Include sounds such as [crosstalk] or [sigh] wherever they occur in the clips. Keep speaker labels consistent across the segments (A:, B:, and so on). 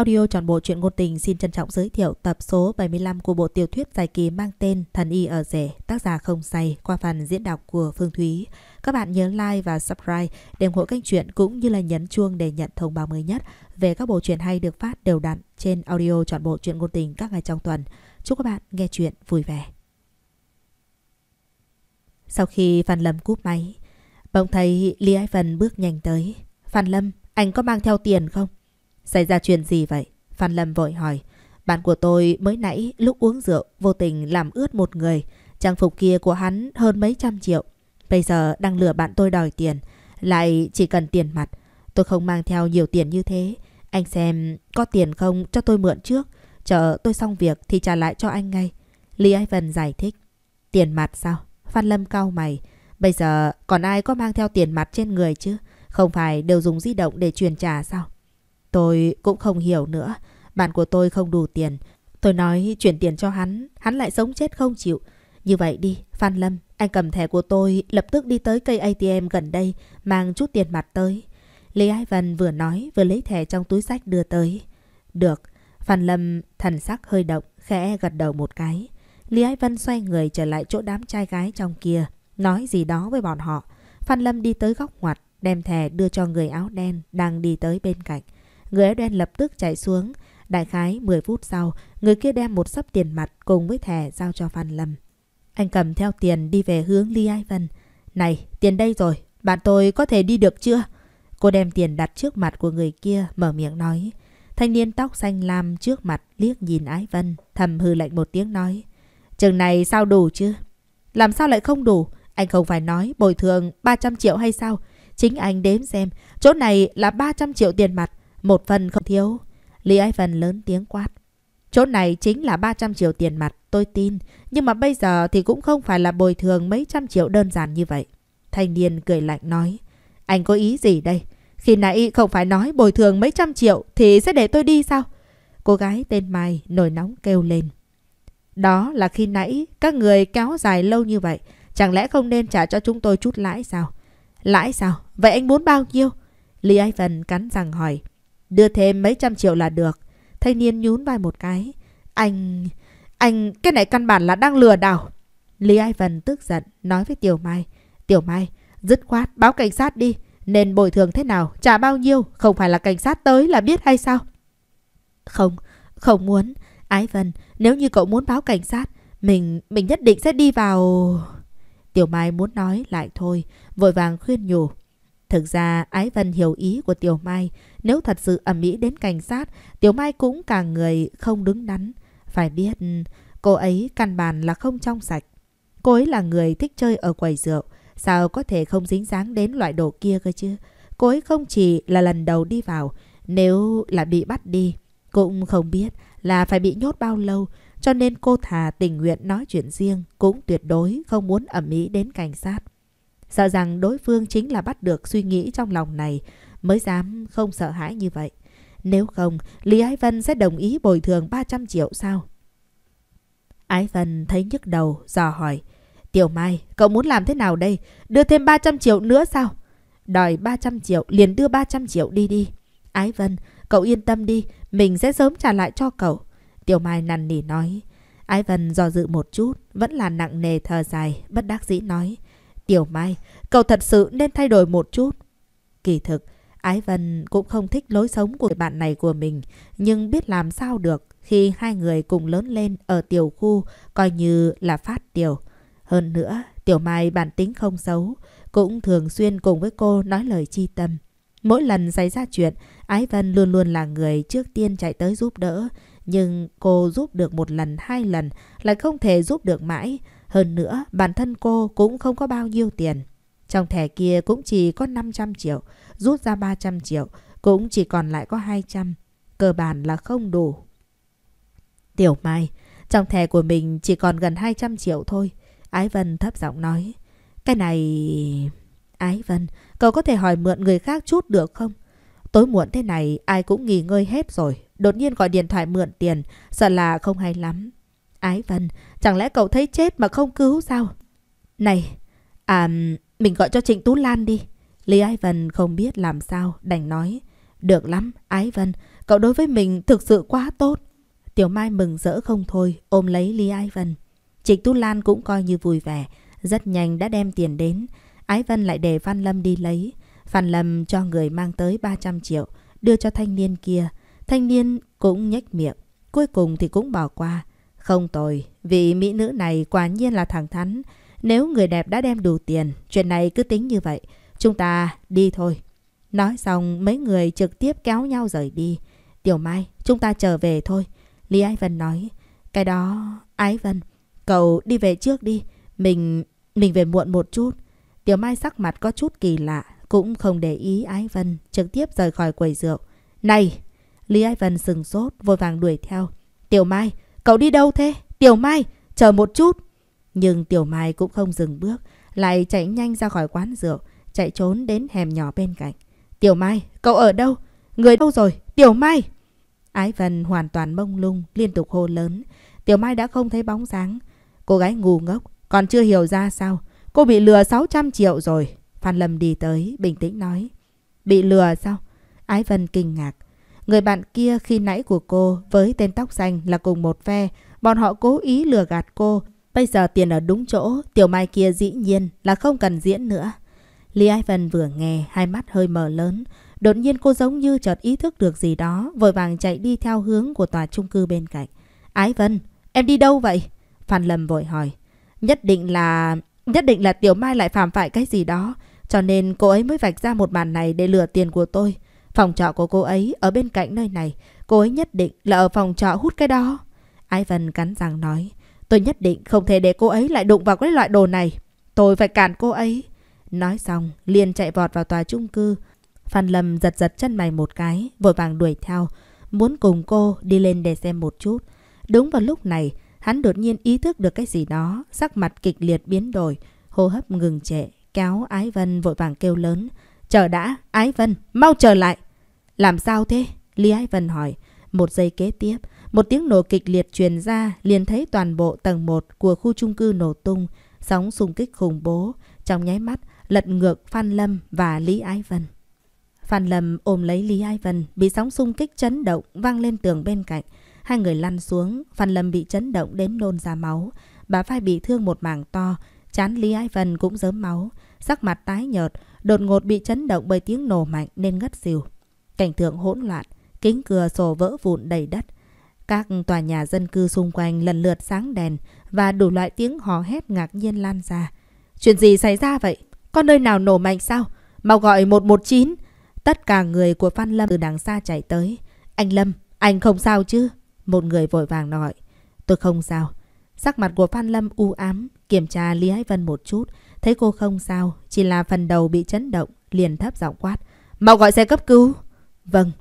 A: Audio toàn bộ chuyện ngôn tình xin trân trọng giới thiệu tập số 75 của bộ tiểu thuyết dài kỳ mang tên Thần y ở rể, tác giả không say qua phần diễn đọc của Phương Thúy. Các bạn nhớ like và subscribe để ủng hộ kênh truyện cũng như là nhấn chuông để nhận thông báo mới nhất về các bộ truyện hay được phát đều đặn trên audio toàn bộ chuyện ngôn tình các ngày trong tuần. Chúc các bạn nghe truyện vui vẻ. Sau khi Phan Lâm cúp máy, bỗng thấy Lý Ái Vân bước nhanh tới. Phan Lâm, anh có mang theo tiền không? Xảy ra chuyện gì vậy? Phan Lâm vội hỏi. Bạn của tôi mới nãy lúc uống rượu vô tình làm ướt một người. Trang phục kia của hắn hơn mấy trăm triệu. Bây giờ đang lừa bạn tôi đòi tiền. Lại chỉ cần tiền mặt. Tôi không mang theo nhiều tiền như thế. Anh xem có tiền không cho tôi mượn trước. Chờ tôi xong việc thì trả lại cho anh ngay. Lý Ivan giải thích. Tiền mặt sao? Phan Lâm cau mày. Bây giờ còn ai có mang theo tiền mặt trên người chứ? Không phải đều dùng di động để truyền trả sao? Tôi cũng không hiểu nữa. Bạn của tôi không đủ tiền. Tôi nói chuyển tiền cho hắn. Hắn lại sống chết không chịu. Như vậy đi, Phan Lâm, anh cầm thẻ của tôi lập tức đi tới cây ATM gần đây, mang chút tiền mặt tới. Lý ai Vân vừa nói vừa lấy thẻ trong túi sách đưa tới. Được, Phan Lâm thần sắc hơi động, khẽ gật đầu một cái. Lý Ái Vân xoay người trở lại chỗ đám trai gái trong kia, nói gì đó với bọn họ. Phan Lâm đi tới góc ngoặt, đem thẻ đưa cho người áo đen đang đi tới bên cạnh. Người áo đen lập tức chạy xuống. Đại khái 10 phút sau, người kia đem một sấp tiền mặt cùng với thẻ giao cho Phan Lâm. Anh cầm theo tiền đi về hướng ly Ai Vân. Này, tiền đây rồi, bạn tôi có thể đi được chưa? Cô đem tiền đặt trước mặt của người kia, mở miệng nói. Thanh niên tóc xanh lam trước mặt liếc nhìn Ái Vân, thầm hư lạnh một tiếng nói. Chừng này sao đủ chứ? Làm sao lại không đủ? Anh không phải nói bồi thường 300 triệu hay sao? Chính anh đếm xem, chỗ này là 300 triệu tiền mặt, một phần không thiếu. Lý Ái Vân lớn tiếng quát. Chỗ này chính là 300 triệu tiền mặt, tôi tin. Nhưng mà bây giờ thì cũng không phải là bồi thường mấy trăm triệu đơn giản như vậy. Thanh niên cười lạnh nói. Anh có ý gì đây? Khi nãy không phải nói bồi thường mấy trăm triệu thì sẽ để tôi đi sao? Cô gái tên Mai nổi nóng kêu lên. Đó là khi nãy các người kéo dài lâu như vậy. Chẳng lẽ không nên trả cho chúng tôi chút lãi sao? Lãi sao? Vậy anh muốn bao nhiêu? Lý Ái Vân cắn răng hỏi. Đưa thêm mấy trăm triệu là được. Thanh niên nhún vai một cái. Anh... Anh... Cái này căn bản là đang lừa đảo. Lý vân tức giận, nói với Tiểu Mai. Tiểu Mai, dứt khoát, báo cảnh sát đi. Nên bồi thường thế nào, trả bao nhiêu, không phải là cảnh sát tới là biết hay sao? Không, không muốn. Ái Vân, nếu như cậu muốn báo cảnh sát, mình, mình nhất định sẽ đi vào... Tiểu Mai muốn nói lại thôi, vội vàng khuyên nhủ. Thực ra Ái Vân hiểu ý của Tiểu Mai, nếu thật sự ẩm mỹ đến cảnh sát, Tiểu Mai cũng càng người không đứng đắn. Phải biết, cô ấy căn bản là không trong sạch. Cô ấy là người thích chơi ở quầy rượu, sao có thể không dính dáng đến loại đồ kia cơ chứ? Cô ấy không chỉ là lần đầu đi vào, nếu là bị bắt đi, cũng không biết là phải bị nhốt bao lâu, cho nên cô thà tình nguyện nói chuyện riêng, cũng tuyệt đối không muốn ẩm ý đến cảnh sát. Sợ rằng đối phương chính là bắt được suy nghĩ trong lòng này, mới dám không sợ hãi như vậy. Nếu không, Lý Ái Vân sẽ đồng ý bồi thường 300 triệu sao? Ái Vân thấy nhức đầu, dò hỏi. Tiểu Mai, cậu muốn làm thế nào đây? Đưa thêm 300 triệu nữa sao? Đòi 300 triệu, liền đưa 300 triệu đi đi. Ái Vân, cậu yên tâm đi, mình sẽ sớm trả lại cho cậu. Tiểu Mai nằn nỉ nói. Ái Vân dò dự một chút, vẫn là nặng nề thờ dài, bất đắc dĩ nói. Tiểu Mai, cậu thật sự nên thay đổi một chút. Kỳ thực, Ái Vân cũng không thích lối sống của bạn này của mình, nhưng biết làm sao được khi hai người cùng lớn lên ở tiểu khu coi như là phát tiểu. Hơn nữa, Tiểu Mai bản tính không xấu, cũng thường xuyên cùng với cô nói lời chi tâm. Mỗi lần xảy ra chuyện, Ái Vân luôn luôn là người trước tiên chạy tới giúp đỡ, nhưng cô giúp được một lần, hai lần, lại không thể giúp được mãi. Hơn nữa, bản thân cô cũng không có bao nhiêu tiền. Trong thẻ kia cũng chỉ có 500 triệu, rút ra 300 triệu, cũng chỉ còn lại có 200. Cơ bản là không đủ. Tiểu Mai, trong thẻ của mình chỉ còn gần 200 triệu thôi. Ái Vân thấp giọng nói. Cái này... Ái Vân, cậu có thể hỏi mượn người khác chút được không? Tối muộn thế này ai cũng nghỉ ngơi hết rồi. Đột nhiên gọi điện thoại mượn tiền, sợ là không hay lắm. Ái Vân, chẳng lẽ cậu thấy chết mà không cứu sao? Này, à, mình gọi cho Trịnh Tú Lan đi. Lý Ái Vân không biết làm sao, đành nói. Được lắm, Ái Vân, cậu đối với mình thực sự quá tốt. Tiểu Mai mừng rỡ không thôi, ôm lấy Lý Ái Vân. Trịnh Tú Lan cũng coi như vui vẻ, rất nhanh đã đem tiền đến. Ái Vân lại để Phan Lâm đi lấy. Phan Lâm cho người mang tới 300 triệu, đưa cho thanh niên kia. Thanh niên cũng nhếch miệng, cuối cùng thì cũng bỏ qua. Không tồi, vị mỹ nữ này quả nhiên là thẳng thắn, nếu người đẹp đã đem đủ tiền, chuyện này cứ tính như vậy. Chúng ta đi thôi. Nói xong mấy người trực tiếp kéo nhau rời đi. Tiểu Mai, chúng ta trở về thôi. Lý Ái Vân nói. Cái đó, Ái Vân, cậu đi về trước đi. Mình, mình về muộn một chút. Tiểu Mai sắc mặt có chút kỳ lạ, cũng không để ý Ái Vân, trực tiếp rời khỏi quầy rượu. Này! Lý Ái Vân sừng sốt, vội vàng đuổi theo. Tiểu Mai, cậu đi đâu thế? Tiểu Mai, chờ một chút! Nhưng Tiểu Mai cũng không dừng bước, lại chạy nhanh ra khỏi quán rượu, chạy trốn đến hẻm nhỏ bên cạnh. Tiểu Mai, cậu ở đâu? Người đâu rồi? Tiểu Mai! Ái Vân hoàn toàn mông lung, liên tục hô lớn. Tiểu Mai đã không thấy bóng dáng. Cô gái ngu ngốc, còn chưa hiểu ra sao. Cô bị lừa 600 triệu rồi. Phan Lâm đi tới, bình tĩnh nói. Bị lừa sao? Ái Vân kinh ngạc. Người bạn kia khi nãy của cô với tên tóc xanh là cùng một phe. Bọn họ cố ý lừa gạt cô Bây giờ tiền ở đúng chỗ, tiểu mai kia dĩ nhiên là không cần diễn nữa. Lý Ái Vân vừa nghe, hai mắt hơi mở lớn. Đột nhiên cô giống như chợt ý thức được gì đó, vội vàng chạy đi theo hướng của tòa trung cư bên cạnh. Ái Vân, em đi đâu vậy? Phan Lâm vội hỏi. Nhất định là... Nhất định là Tiểu Mai lại phạm phải cái gì đó. Cho nên cô ấy mới vạch ra một màn này để lừa tiền của tôi. Phòng trọ của cô ấy ở bên cạnh nơi này. Cô ấy nhất định là ở phòng trọ hút cái đó. Ái Vân cắn răng nói. Tôi nhất định không thể để cô ấy lại đụng vào cái loại đồ này. Tôi phải cản cô ấy. Nói xong, liền chạy vọt vào tòa trung cư. Phan Lâm giật giật chân mày một cái, vội vàng đuổi theo. Muốn cùng cô đi lên để xem một chút. Đúng vào lúc này, hắn đột nhiên ý thức được cái gì đó. Sắc mặt kịch liệt biến đổi, hô hấp ngừng trệ. Kéo Ái Vân vội vàng kêu lớn. Chờ đã, Ái Vân, mau trở lại. Làm sao thế? Lý Ái Vân hỏi. Một giây kế tiếp, một tiếng nổ kịch liệt truyền ra, liền thấy toàn bộ tầng 1 của khu trung cư nổ tung, sóng xung kích khủng bố, trong nháy mắt lật ngược Phan Lâm và Lý Ái Vân. Phan Lâm ôm lấy Lý Ái Vân, bị sóng xung kích chấn động vang lên tường bên cạnh. Hai người lăn xuống, Phan Lâm bị chấn động đến nôn ra máu. Bà vai bị thương một mảng to, chán Lý Ái Vân cũng dớm máu. Sắc mặt tái nhợt, đột ngột bị chấn động bởi tiếng nổ mạnh nên ngất xỉu. Cảnh tượng hỗn loạn, kính cửa sổ vỡ vụn đầy đất. Các tòa nhà dân cư xung quanh lần lượt sáng đèn và đủ loại tiếng hò hét ngạc nhiên lan ra. Chuyện gì xảy ra vậy? Có nơi nào nổ mạnh sao? Mau gọi 119! Tất cả người của Phan Lâm từ đằng xa chạy tới. Anh Lâm, anh không sao chứ? Một người vội vàng nói. Tôi không sao. Sắc mặt của Phan Lâm u ám, kiểm tra Lý Ái Vân một chút. Thấy cô không sao, chỉ là phần đầu bị chấn động, liền thấp giọng quát. Mau gọi xe cấp cứu! Vâng.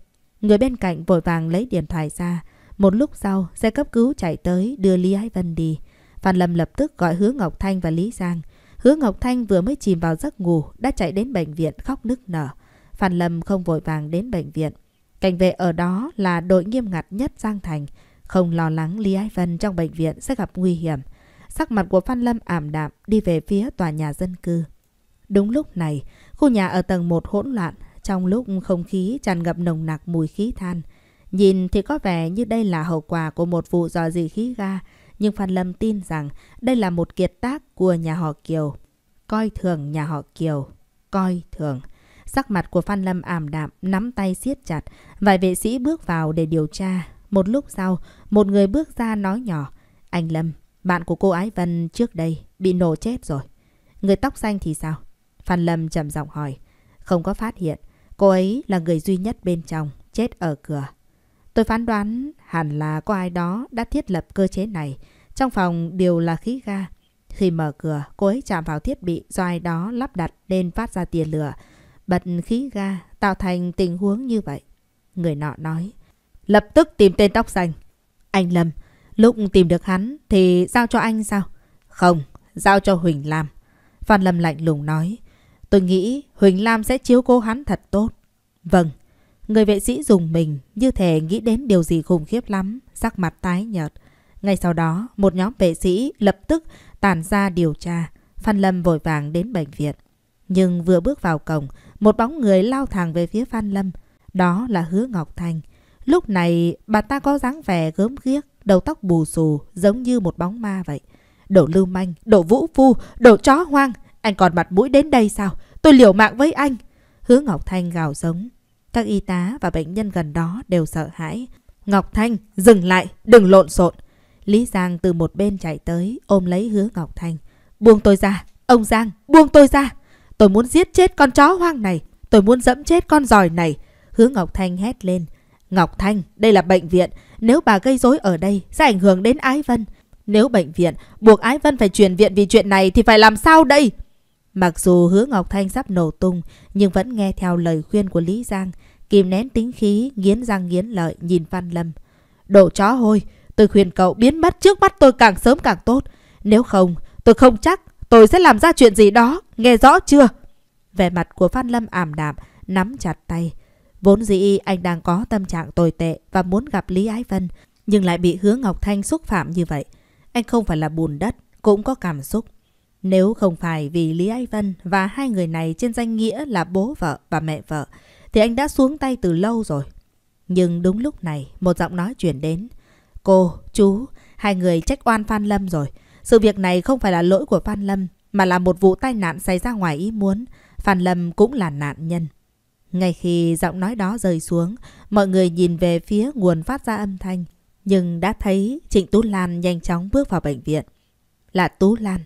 A: Người bên cạnh vội vàng lấy điện thoại ra. Một lúc sau, xe cấp cứu chạy tới đưa Lý Ái Vân đi. Phan Lâm lập tức gọi Hứa Ngọc Thanh và Lý Giang. Hứa Ngọc Thanh vừa mới chìm vào giấc ngủ đã chạy đến bệnh viện khóc nức nở. Phan Lâm không vội vàng đến bệnh viện. Cảnh vệ ở đó là đội nghiêm ngặt nhất Giang Thành. Không lo lắng Lý Ái Vân trong bệnh viện sẽ gặp nguy hiểm. Sắc mặt của Phan Lâm ảm đạm đi về phía tòa nhà dân cư. Đúng lúc này, khu nhà ở tầng 1 hỗn loạn. Trong lúc không khí tràn ngập nồng nặc mùi khí than. Nhìn thì có vẻ như đây là hậu quả của một vụ dò dỉ khí ga, nhưng Phan Lâm tin rằng đây là một kiệt tác của nhà họ Kiều. Coi thường nhà họ Kiều, coi thường. Sắc mặt của Phan Lâm ảm đạm, nắm tay siết chặt. Vài vệ sĩ bước vào để điều tra. Một lúc sau, một người bước ra nói nhỏ. Anh Lâm, bạn của cô Ái Vân trước đây bị nổ chết rồi. Người tóc xanh thì sao? Phan Lâm trầm giọng hỏi. Không có phát hiện. Cô ấy là người duy nhất bên trong, chết ở cửa. Tôi phán đoán hẳn là có ai đó đã thiết lập cơ chế này. Trong phòng đều là khí ga. Khi mở cửa, cô ấy chạm vào thiết bị do ai đó lắp đặt nên phát ra tia lửa. Bật khí ga tạo thành tình huống như vậy. Người nọ nói. Lập tức tìm tên tóc xanh. Anh Lâm, lúc tìm được hắn thì giao cho anh sao? Không, giao cho Huỳnh Lam. Phan Lâm lạnh lùng nói. Tôi nghĩ Huỳnh Lam sẽ chiếu cố hắn thật tốt. Vâng, Người vệ sĩ dùng mình như thể nghĩ đến điều gì khủng khiếp lắm, sắc mặt tái nhợt. Ngay sau đó, một nhóm vệ sĩ lập tức tàn ra điều tra. Phan Lâm vội vàng đến bệnh viện. Nhưng vừa bước vào cổng, một bóng người lao thẳng về phía Phan Lâm. Đó là Hứa Ngọc Thanh. Lúc này, bà ta có dáng vẻ gớm ghiếc, đầu tóc bù xù, giống như một bóng ma vậy. Đổ lưu manh, đổ vũ phu, đổ chó hoang. Anh còn mặt mũi đến đây sao? Tôi liều mạng với anh. Hứa Ngọc Thanh gào giống. Các y tá và bệnh nhân gần đó đều sợ hãi. Ngọc Thanh, dừng lại, đừng lộn xộn. Lý Giang từ một bên chạy tới, ôm lấy hứa Ngọc Thanh. Buông tôi ra, ông Giang, buông tôi ra. Tôi muốn giết chết con chó hoang này, tôi muốn dẫm chết con giòi này. Hứa Ngọc Thanh hét lên. Ngọc Thanh, đây là bệnh viện. Nếu bà gây rối ở đây, sẽ ảnh hưởng đến Ái Vân. Nếu bệnh viện buộc Ái Vân phải chuyển viện vì chuyện này thì phải làm sao đây? Mặc dù hứa Ngọc Thanh sắp nổ tung nhưng vẫn nghe theo lời khuyên của Lý Giang, kìm nén tính khí, nghiến răng nghiến lợi nhìn Văn Lâm. Đồ chó hôi, tôi khuyên cậu biến mất trước mắt tôi càng sớm càng tốt. Nếu không, tôi không chắc tôi sẽ làm ra chuyện gì đó, nghe rõ chưa? Vẻ mặt của Văn Lâm ảm đạm, nắm chặt tay. Vốn dĩ anh đang có tâm trạng tồi tệ và muốn gặp Lý Ái Vân, nhưng lại bị hứa Ngọc Thanh xúc phạm như vậy. Anh không phải là bùn đất, cũng có cảm xúc. Nếu không phải vì Lý Ái Vân và hai người này trên danh nghĩa là bố vợ và mẹ vợ, thì anh đã xuống tay từ lâu rồi. Nhưng đúng lúc này, một giọng nói chuyển đến. Cô, chú, hai người trách oan Phan Lâm rồi. Sự việc này không phải là lỗi của Phan Lâm, mà là một vụ tai nạn xảy ra ngoài ý muốn. Phan Lâm cũng là nạn nhân. Ngay khi giọng nói đó rơi xuống, mọi người nhìn về phía nguồn phát ra âm thanh. Nhưng đã thấy Trịnh Tú Lan nhanh chóng bước vào bệnh viện. Là Tú Lan.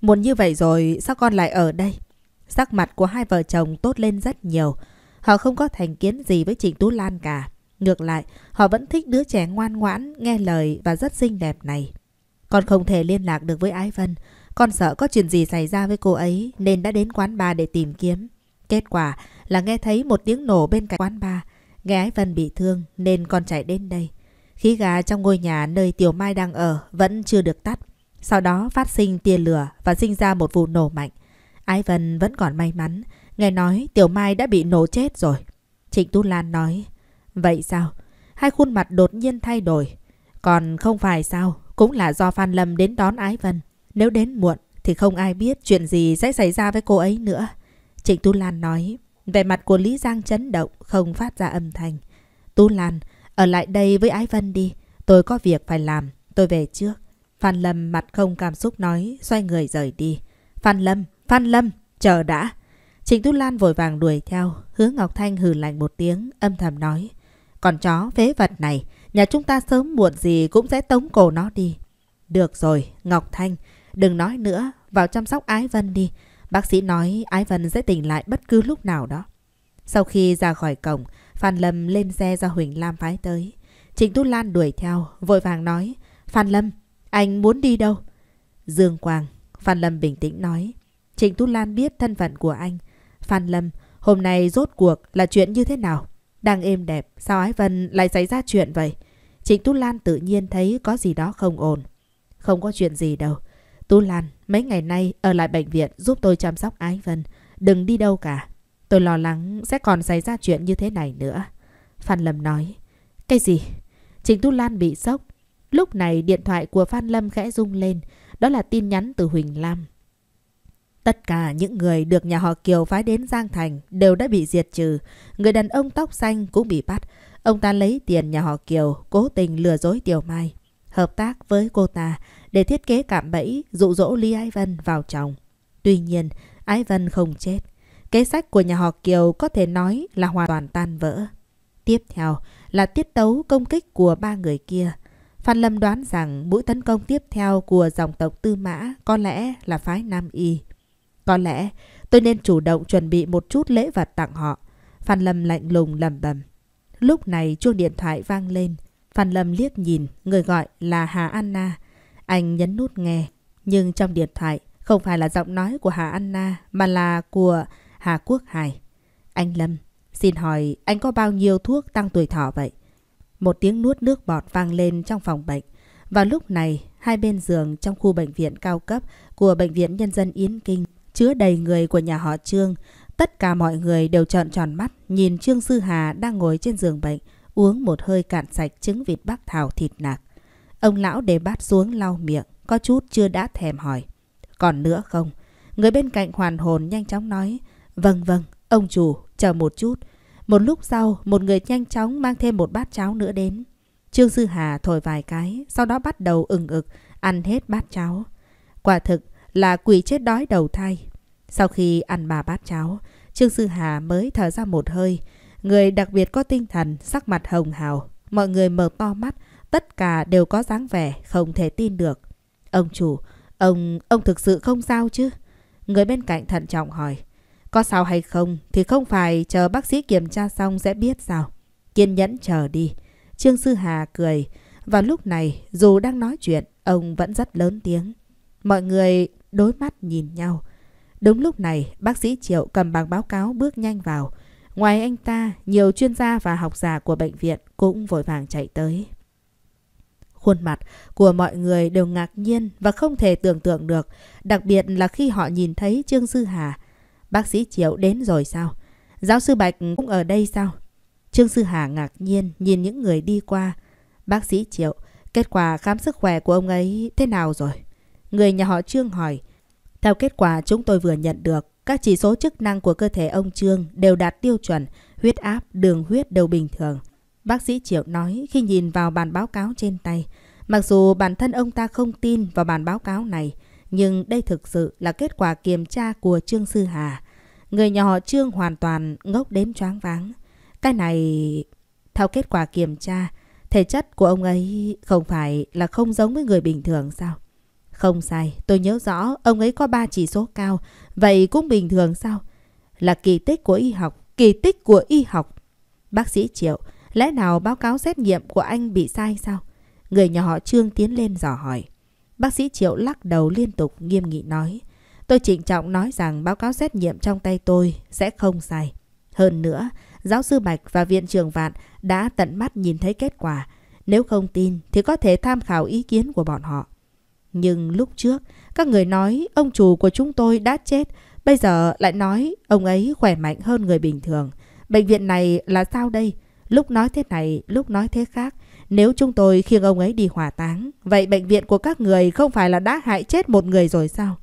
A: Muốn như vậy rồi sao con lại ở đây? Sắc mặt của hai vợ chồng tốt lên rất nhiều. Họ không có thành kiến gì với Trịnh Tú Lan cả. Ngược lại, họ vẫn thích đứa trẻ ngoan ngoãn, nghe lời và rất xinh đẹp này. Con không thể liên lạc được với Ái Vân. Con sợ có chuyện gì xảy ra với cô ấy nên đã đến quán bar để tìm kiếm. Kết quả là nghe thấy một tiếng nổ bên cạnh quán bar. Nghe Ái Vân bị thương nên con chạy đến đây. Khí gà trong ngôi nhà nơi Tiểu Mai đang ở vẫn chưa được tắt. Sau đó phát sinh tia lửa và sinh ra một vụ nổ mạnh. Ái Vân vẫn còn may mắn, nghe nói Tiểu Mai đã bị nổ chết rồi. Trịnh Tu Lan nói, vậy sao? Hai khuôn mặt đột nhiên thay đổi. Còn không phải sao, cũng là do Phan Lâm đến đón Ái Vân. Nếu đến muộn thì không ai biết chuyện gì sẽ xảy ra với cô ấy nữa. Trịnh Tu Lan nói, về mặt của Lý Giang chấn động, không phát ra âm thanh. Tu Lan, ở lại đây với Ái Vân đi, tôi có việc phải làm, tôi về trước. Phan Lâm mặt không cảm xúc nói, xoay người rời đi. Phan Lâm, Phan Lâm, chờ đã. Trịnh Tú Lan vội vàng đuổi theo, hứa Ngọc Thanh hừ lạnh một tiếng, âm thầm nói. Còn chó phế vật này, nhà chúng ta sớm muộn gì cũng sẽ tống cổ nó đi. Được rồi, Ngọc Thanh, đừng nói nữa, vào chăm sóc Ái Vân đi. Bác sĩ nói Ái Vân sẽ tỉnh lại bất cứ lúc nào đó. Sau khi ra khỏi cổng, Phan Lâm lên xe do Huỳnh Lam phái tới. Trịnh Tú Lan đuổi theo, vội vàng nói, Phan Lâm, anh muốn đi đâu? Dương Quang, Phan Lâm bình tĩnh nói. Trịnh Tú Lan biết thân phận của anh. Phan Lâm, hôm nay rốt cuộc là chuyện như thế nào? Đang êm đẹp, sao Ái Vân lại xảy ra chuyện vậy? Trịnh Tú Lan tự nhiên thấy có gì đó không ổn. Không có chuyện gì đâu. Tú Lan, mấy ngày nay ở lại bệnh viện giúp tôi chăm sóc Ái Vân. Đừng đi đâu cả. Tôi lo lắng sẽ còn xảy ra chuyện như thế này nữa. Phan Lâm nói. Cái gì? Trịnh Tú Lan bị sốc, Lúc này điện thoại của Phan Lâm khẽ rung lên, đó là tin nhắn từ Huỳnh Lam. Tất cả những người được nhà họ Kiều phái đến Giang Thành đều đã bị diệt trừ. Người đàn ông tóc xanh cũng bị bắt. Ông ta lấy tiền nhà họ Kiều, cố tình lừa dối Tiểu Mai. Hợp tác với cô ta để thiết kế cạm bẫy dụ dỗ Lý Ái Vân vào chồng. Tuy nhiên, Ái Vân không chết. Kế sách của nhà họ Kiều có thể nói là hoàn toàn tan vỡ. Tiếp theo là tiết tấu công kích của ba người kia. Phan Lâm đoán rằng mũi tấn công tiếp theo của dòng tộc Tư Mã có lẽ là phái Nam Y. Có lẽ tôi nên chủ động chuẩn bị một chút lễ vật tặng họ. Phan Lâm lạnh lùng lầm bầm. Lúc này chuông điện thoại vang lên. Phan Lâm liếc nhìn, người gọi là Hà Anna. Anh nhấn nút nghe, nhưng trong điện thoại không phải là giọng nói của Hà Anna mà là của Hà Quốc Hải. Anh Lâm, xin hỏi anh có bao nhiêu thuốc tăng tuổi thọ vậy? Một tiếng nuốt nước bọt vang lên trong phòng bệnh. Vào lúc này, hai bên giường trong khu bệnh viện cao cấp của Bệnh viện Nhân dân Yến Kinh chứa đầy người của nhà họ Trương. Tất cả mọi người đều trợn tròn mắt nhìn Trương Sư Hà đang ngồi trên giường bệnh uống một hơi cạn sạch trứng vịt bắc thảo thịt nạc. Ông lão để bát xuống lau miệng, có chút chưa đã thèm hỏi. Còn nữa không? Người bên cạnh hoàn hồn nhanh chóng nói. Vâng vâng, ông chủ, chờ một chút. Một lúc sau, một người nhanh chóng mang thêm một bát cháo nữa đến. Trương Dư Hà thổi vài cái, sau đó bắt đầu ừng ực, ăn hết bát cháo. Quả thực là quỷ chết đói đầu thai. Sau khi ăn ba bát cháo, Trương Dư Hà mới thở ra một hơi. Người đặc biệt có tinh thần, sắc mặt hồng hào. Mọi người mở to mắt, tất cả đều có dáng vẻ, không thể tin được. Ông chủ, ông, ông thực sự không sao chứ? Người bên cạnh thận trọng hỏi. Có sao hay không thì không phải chờ bác sĩ kiểm tra xong sẽ biết sao. Kiên nhẫn chờ đi. Trương Sư Hà cười. Và lúc này dù đang nói chuyện ông vẫn rất lớn tiếng. Mọi người đối mắt nhìn nhau. Đúng lúc này bác sĩ Triệu cầm bằng báo cáo bước nhanh vào. Ngoài anh ta, nhiều chuyên gia và học giả của bệnh viện cũng vội vàng chạy tới. Khuôn mặt của mọi người đều ngạc nhiên và không thể tưởng tượng được, đặc biệt là khi họ nhìn thấy Trương Dư Hà Bác sĩ Triệu đến rồi sao? Giáo sư Bạch cũng ở đây sao? Trương Sư Hà ngạc nhiên nhìn những người đi qua. Bác sĩ Triệu, kết quả khám sức khỏe của ông ấy thế nào rồi? Người nhà họ Trương hỏi. Theo kết quả chúng tôi vừa nhận được, các chỉ số chức năng của cơ thể ông Trương đều đạt tiêu chuẩn, huyết áp, đường huyết đều bình thường. Bác sĩ Triệu nói khi nhìn vào bản báo cáo trên tay. Mặc dù bản thân ông ta không tin vào bản báo cáo này, nhưng đây thực sự là kết quả kiểm tra của Trương Sư Hà. Người nhà họ Trương hoàn toàn ngốc đến choáng váng. Cái này... Theo kết quả kiểm tra, thể chất của ông ấy không phải là không giống với người bình thường sao? Không sai, tôi nhớ rõ ông ấy có ba chỉ số cao, vậy cũng bình thường sao? Là kỳ tích của y học, kỳ tích của y học. Bác sĩ Triệu, lẽ nào báo cáo xét nghiệm của anh bị sai sao? Người nhà họ Trương tiến lên dò hỏi. Bác sĩ Triệu lắc đầu liên tục nghiêm nghị nói. Tôi trịnh trọng nói rằng báo cáo xét nghiệm trong tay tôi sẽ không sai. Hơn nữa, giáo sư Bạch và viện trường Vạn đã tận mắt nhìn thấy kết quả. Nếu không tin thì có thể tham khảo ý kiến của bọn họ. Nhưng lúc trước, các người nói ông chủ của chúng tôi đã chết. Bây giờ lại nói ông ấy khỏe mạnh hơn người bình thường. Bệnh viện này là sao đây? Lúc nói thế này, lúc nói thế khác. Nếu chúng tôi khiêng ông ấy đi hỏa táng, vậy bệnh viện của các người không phải là đã hại chết một người rồi sao?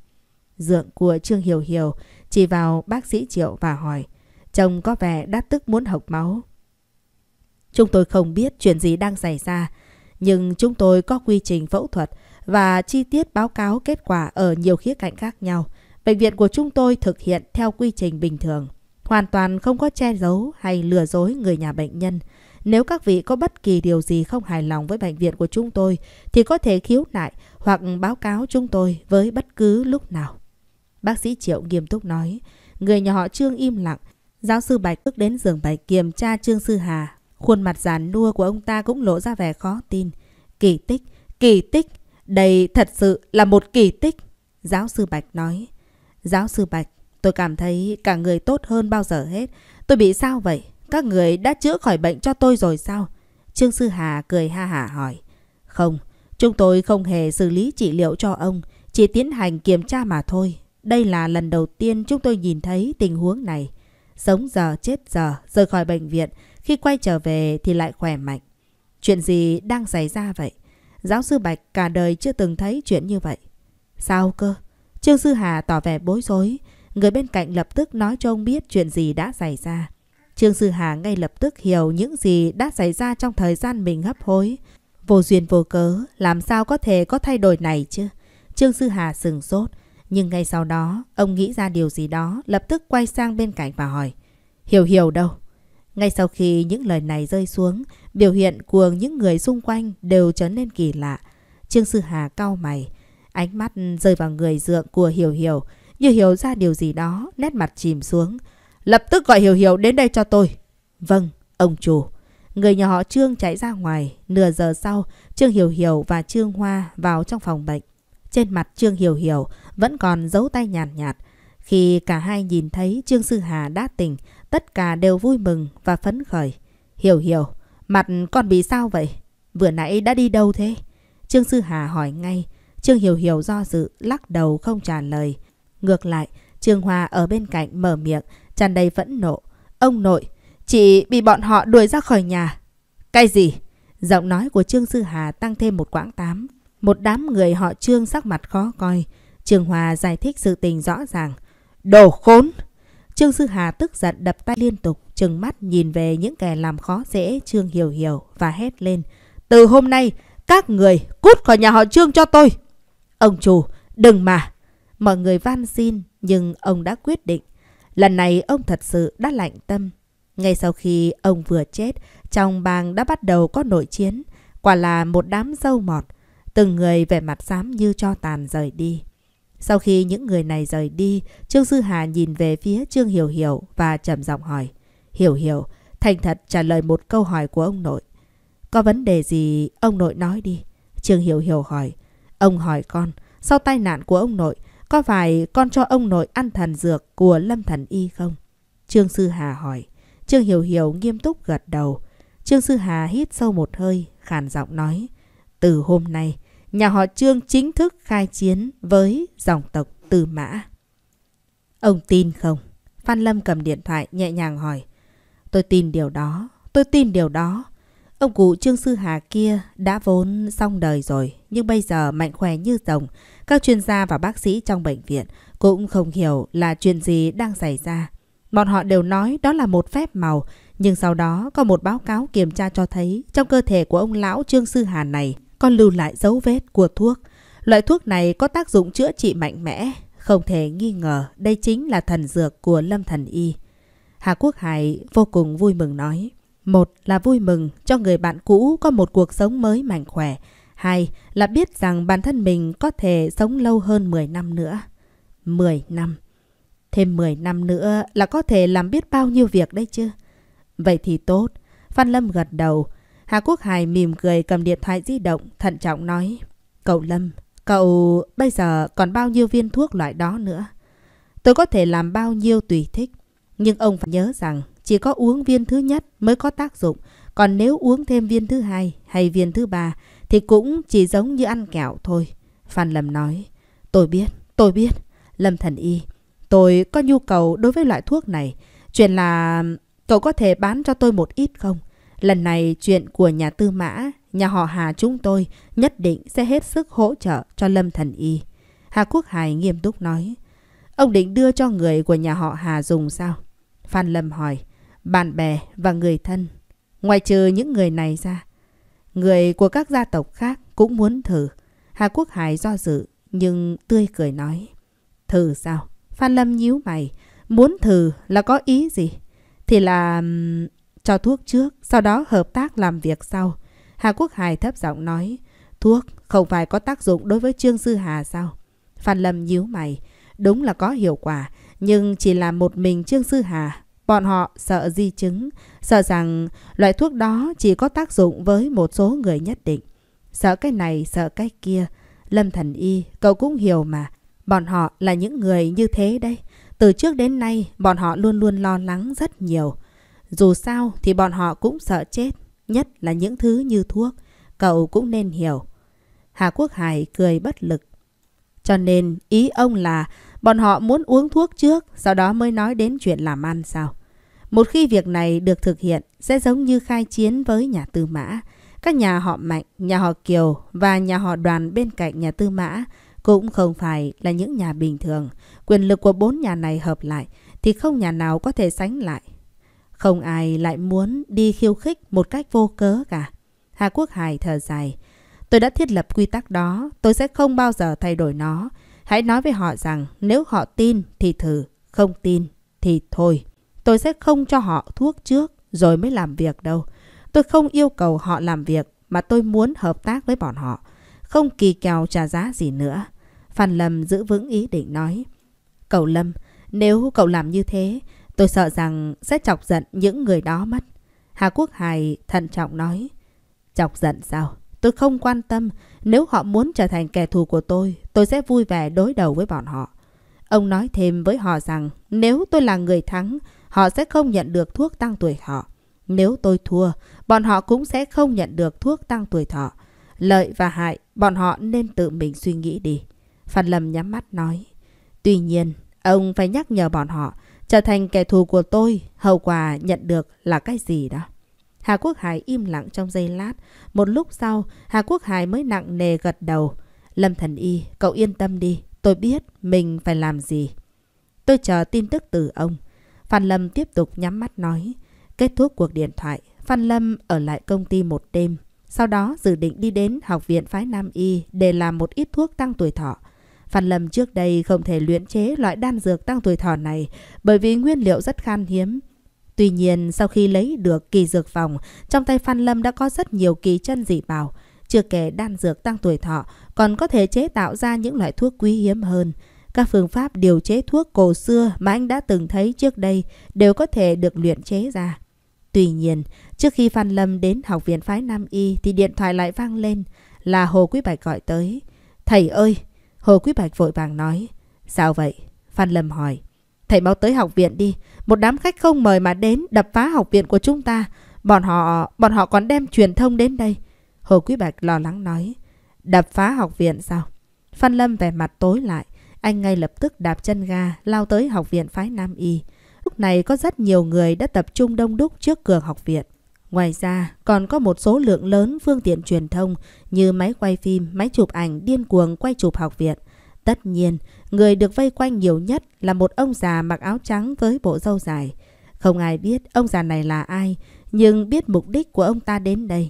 A: Dượng của Trương Hiểu Hiểu chỉ vào bác sĩ Triệu và hỏi. Chồng có vẻ đã tức muốn hộc máu. Chúng tôi không biết chuyện gì đang xảy ra, nhưng chúng tôi có quy trình phẫu thuật và chi tiết báo cáo kết quả ở nhiều khía cạnh khác nhau. Bệnh viện của chúng tôi thực hiện theo quy trình bình thường, hoàn toàn không có che giấu hay lừa dối người nhà bệnh nhân. Nếu các vị có bất kỳ điều gì không hài lòng với bệnh viện của chúng tôi thì có thể khiếu nại hoặc báo cáo chúng tôi với bất cứ lúc nào. Bác sĩ Triệu nghiêm túc nói. Người nhà họ Trương im lặng. Giáo sư Bạch bước đến giường bệnh kiểm tra Trương Sư Hà. Khuôn mặt giàn nua của ông ta cũng lộ ra vẻ khó tin. Kỳ tích, kỳ tích. Đây thật sự là một kỳ tích. Giáo sư Bạch nói. Giáo sư Bạch, tôi cảm thấy cả người tốt hơn bao giờ hết. Tôi bị sao vậy? Các người đã chữa khỏi bệnh cho tôi rồi sao? Trương Sư Hà cười ha hả hỏi. Không, chúng tôi không hề xử lý trị liệu cho ông, chỉ tiến hành kiểm tra mà thôi. Đây là lần đầu tiên chúng tôi nhìn thấy tình huống này. Sống giờ chết giờ, rời khỏi bệnh viện, khi quay trở về thì lại khỏe mạnh. Chuyện gì đang xảy ra vậy? Giáo sư Bạch cả đời chưa từng thấy chuyện như vậy. Sao cơ? Trương Sư Hà tỏ vẻ bối rối. Người bên cạnh lập tức nói cho ông biết chuyện gì đã xảy ra. Trương Dư Hà ngay lập tức hiểu những gì đã xảy ra trong thời gian mình hấp hối. Vô duyên vô cớ, làm sao có thể có thay đổi này chứ? Trương Dư Hà sừng sốt, nhưng ngay sau đó, ông nghĩ ra điều gì đó, lập tức quay sang bên cạnh và hỏi. Hiểu hiểu đâu? Ngay sau khi những lời này rơi xuống, biểu hiện của những người xung quanh đều trở nên kỳ lạ. Trương Sư Hà cau mày, ánh mắt rơi vào người dượng của Hiểu Hiểu, như hiểu ra điều gì đó, nét mặt chìm xuống. Lập tức gọi Hiểu Hiểu đến đây cho tôi. Vâng, ông chủ. Người nhà họ Trương chạy ra ngoài. Nửa giờ sau, Trương Hiểu Hiểu và Trương Hoa vào trong phòng bệnh. Trên mặt Trương Hiểu Hiểu vẫn còn dấu tay nhàn nhạt, nhạt. Khi cả hai nhìn thấy Trương Sư Hà đã tỉnh, tất cả đều vui mừng và phấn khởi. Hiểu Hiểu, mặt con bị sao vậy? Vừa nãy đã đi đâu thế? Trương Sư Hà hỏi ngay. Trương Hiểu Hiểu do dự, lắc đầu không trả lời. Ngược lại, Trương Hoa ở bên cạnh mở miệng, tràn đầy vẫn nộ. Ông nội, chị bị bọn họ đuổi ra khỏi nhà. Cái gì? Giọng nói của Trương Sư Hà tăng thêm một quãng tám. Một đám người họ Trương sắc mặt khó coi. Trương Hòa giải thích sự tình rõ ràng. Đồ khốn! Trương Sư Hà tức giận đập tay liên tục, trừng mắt nhìn về những kẻ làm khó dễ Trương Hiểu Hiểu và hét lên. Từ hôm nay, các người cút khỏi nhà họ Trương cho tôi! Ông chủ, đừng mà! Mọi người van xin, nhưng ông đã quyết định. Lần này ông thật sự đã lạnh tâm. Ngay sau khi ông vừa chết, trong bang đã bắt đầu có nội chiến. Quả là một đám dâu mọt. Từng người vẻ mặt xám như cho tàn rời đi. Sau khi những người này rời đi, Trương Dư Hà nhìn về phía Trương Hiểu Hiểu và trầm giọng hỏi. Hiểu Hiểu, thành thật trả lời một câu hỏi của ông nội. Có vấn đề gì ông nội nói đi. Trương Hiểu Hiểu hỏi. Ông hỏi con, sau tai nạn của ông nội, có phải con cho ông nội ăn thần dược của Lâm Thần Y không? Trương Sư Hà hỏi. Trương Hiểu Hiểu nghiêm túc gật đầu. Trương Sư Hà hít sâu một hơi, khàn giọng nói. Từ hôm nay, nhà họ Trương chính thức khai chiến với dòng tộc Tư Mã. Ông tin không? Phan Lâm cầm điện thoại nhẹ nhàng hỏi. Tôi tin điều đó, tôi tin điều đó. Ông cụ Trương Sư Hà kia đã vốn xong đời rồi, nhưng bây giờ mạnh khỏe như rồng. Các chuyên gia và bác sĩ trong bệnh viện cũng không hiểu là chuyện gì đang xảy ra. Bọn họ đều nói đó là một phép màu, nhưng sau đó có một báo cáo kiểm tra cho thấy trong cơ thể của ông lão Trương Sư Hà này còn lưu lại dấu vết của thuốc. Loại thuốc này có tác dụng chữa trị mạnh mẽ, không thể nghi ngờ đây chính là thần dược của Lâm Thần Y. Hà Quốc Hải vô cùng vui mừng nói. Một là vui mừng cho người bạn cũ có một cuộc sống mới mạnh khỏe. Hai là biết rằng bản thân mình có thể sống lâu hơn 10 năm nữa. 10 năm. Thêm 10 năm nữa là có thể làm biết bao nhiêu việc đấy chứ. Vậy thì tốt. Phan Lâm gật đầu. Hà Quốc Hải mỉm cười cầm điện thoại di động, thận trọng nói. Cậu Lâm, cậu bây giờ còn bao nhiêu viên thuốc loại đó nữa? Tôi có thể làm bao nhiêu tùy thích. Nhưng ông phải nhớ rằng chỉ có uống viên thứ nhất mới có tác dụng. Còn nếu uống thêm viên thứ hai hay viên thứ ba thì cũng chỉ giống như ăn kẹo thôi. Phan Lâm nói, tôi biết, tôi biết. Lâm Thần Y, tôi có nhu cầu đối với loại thuốc này. Chuyện là cậu có thể bán cho tôi một ít không? Lần này chuyện của nhà tư mã, nhà họ Hà chúng tôi nhất định sẽ hết sức hỗ trợ cho Lâm Thần Y. Hà Quốc Hải nghiêm túc nói, ông định đưa cho người của nhà họ Hà dùng sao? Phan Lâm hỏi, bạn bè và người thân. Ngoài trừ những người này ra, Người của các gia tộc khác cũng muốn thử. Hà Quốc Hải do dự, nhưng tươi cười nói. Thử sao? Phan Lâm nhíu mày. Muốn thử là có ý gì? Thì là... Cho thuốc trước, sau đó hợp tác làm việc sau. Hà Quốc Hải thấp giọng nói. Thuốc không phải có tác dụng đối với Trương Sư Hà sao? Phan Lâm nhíu mày. Đúng là có hiệu quả, nhưng chỉ là một mình Trương Sư Hà Bọn họ sợ di chứng, sợ rằng loại thuốc đó chỉ có tác dụng với một số người nhất định. Sợ cái này, sợ cái kia. Lâm Thần Y, cậu cũng hiểu mà. Bọn họ là những người như thế đấy. Từ trước đến nay, bọn họ luôn luôn lo lắng rất nhiều. Dù sao thì bọn họ cũng sợ chết, nhất là những thứ như thuốc. Cậu cũng nên hiểu. Hà Quốc Hải cười bất lực. Cho nên ý ông là Bọn họ muốn uống thuốc trước, sau đó mới nói đến chuyện làm ăn sao? Một khi việc này được thực hiện, sẽ giống như khai chiến với nhà tư mã. Các nhà họ Mạnh, nhà họ Kiều và nhà họ Đoàn bên cạnh nhà tư mã cũng không phải là những nhà bình thường. Quyền lực của bốn nhà này hợp lại thì không nhà nào có thể sánh lại. Không ai lại muốn đi khiêu khích một cách vô cớ cả. Hà Quốc Hải thở dài. Tôi đã thiết lập quy tắc đó, tôi sẽ không bao giờ thay đổi nó. Hãy nói với họ rằng nếu họ tin thì thử, không tin thì thôi. Tôi sẽ không cho họ thuốc trước rồi mới làm việc đâu. Tôi không yêu cầu họ làm việc mà tôi muốn hợp tác với bọn họ. Không kỳ kèo trả giá gì nữa. Phan Lâm giữ vững ý định nói. Cậu Lâm, nếu cậu làm như thế, tôi sợ rằng sẽ chọc giận những người đó mất. Hà Quốc Hải thận trọng nói. Chọc giận sao? Tôi không quan tâm, nếu họ muốn trở thành kẻ thù của tôi, tôi sẽ vui vẻ đối đầu với bọn họ. Ông nói thêm với họ rằng nếu tôi là người thắng, họ sẽ không nhận được thuốc tăng tuổi họ Nếu tôi thua, bọn họ cũng sẽ không nhận được thuốc tăng tuổi thọ. Lợi và hại, bọn họ nên tự mình suy nghĩ đi. Phan Lâm nhắm mắt nói. Tuy nhiên, ông phải nhắc nhở bọn họ, trở thành kẻ thù của tôi, hậu quả nhận được là cái gì đó. Hà Quốc Hải im lặng trong giây lát. Một lúc sau, Hà Quốc Hải mới nặng nề gật đầu. Lâm Thần Y, cậu yên tâm đi. Tôi biết mình phải làm gì. Tôi chờ tin tức từ ông. Phan Lâm tiếp tục nhắm mắt nói. Kết thúc cuộc điện thoại, Phan Lâm ở lại công ty một đêm. Sau đó dự định đi đến Học viện Phái Nam Y để làm một ít thuốc tăng tuổi thọ. Phan Lâm trước đây không thể luyện chế loại đan dược tăng tuổi thọ này bởi vì nguyên liệu rất khan hiếm. Tuy nhiên, sau khi lấy được kỳ dược phòng, trong tay Phan Lâm đã có rất nhiều kỳ chân dị bảo. Chưa kể đan dược tăng tuổi thọ, còn có thể chế tạo ra những loại thuốc quý hiếm hơn. Các phương pháp điều chế thuốc cổ xưa mà anh đã từng thấy trước đây đều có thể được luyện chế ra. Tuy nhiên, trước khi Phan Lâm đến học viện phái Nam Y thì điện thoại lại vang lên là Hồ Quý Bạch gọi tới. Thầy ơi! Hồ Quý Bạch vội vàng nói. Sao vậy? Phan Lâm hỏi. Thầy mau tới học viện đi. Một đám khách không mời mà đến đập phá học viện của chúng ta. Bọn họ, bọn họ còn đem truyền thông đến đây. Hồ Quý Bạch lo lắng nói. Đập phá học viện sao? Phan Lâm vẻ mặt tối lại. Anh ngay lập tức đạp chân ga, lao tới học viện phái Nam Y. Lúc này có rất nhiều người đã tập trung đông đúc trước cửa học viện. Ngoài ra, còn có một số lượng lớn phương tiện truyền thông như máy quay phim, máy chụp ảnh điên cuồng quay chụp học viện. Tất nhiên, người được vây quanh nhiều nhất là một ông già mặc áo trắng với bộ râu dài. Không ai biết ông già này là ai, nhưng biết mục đích của ông ta đến đây.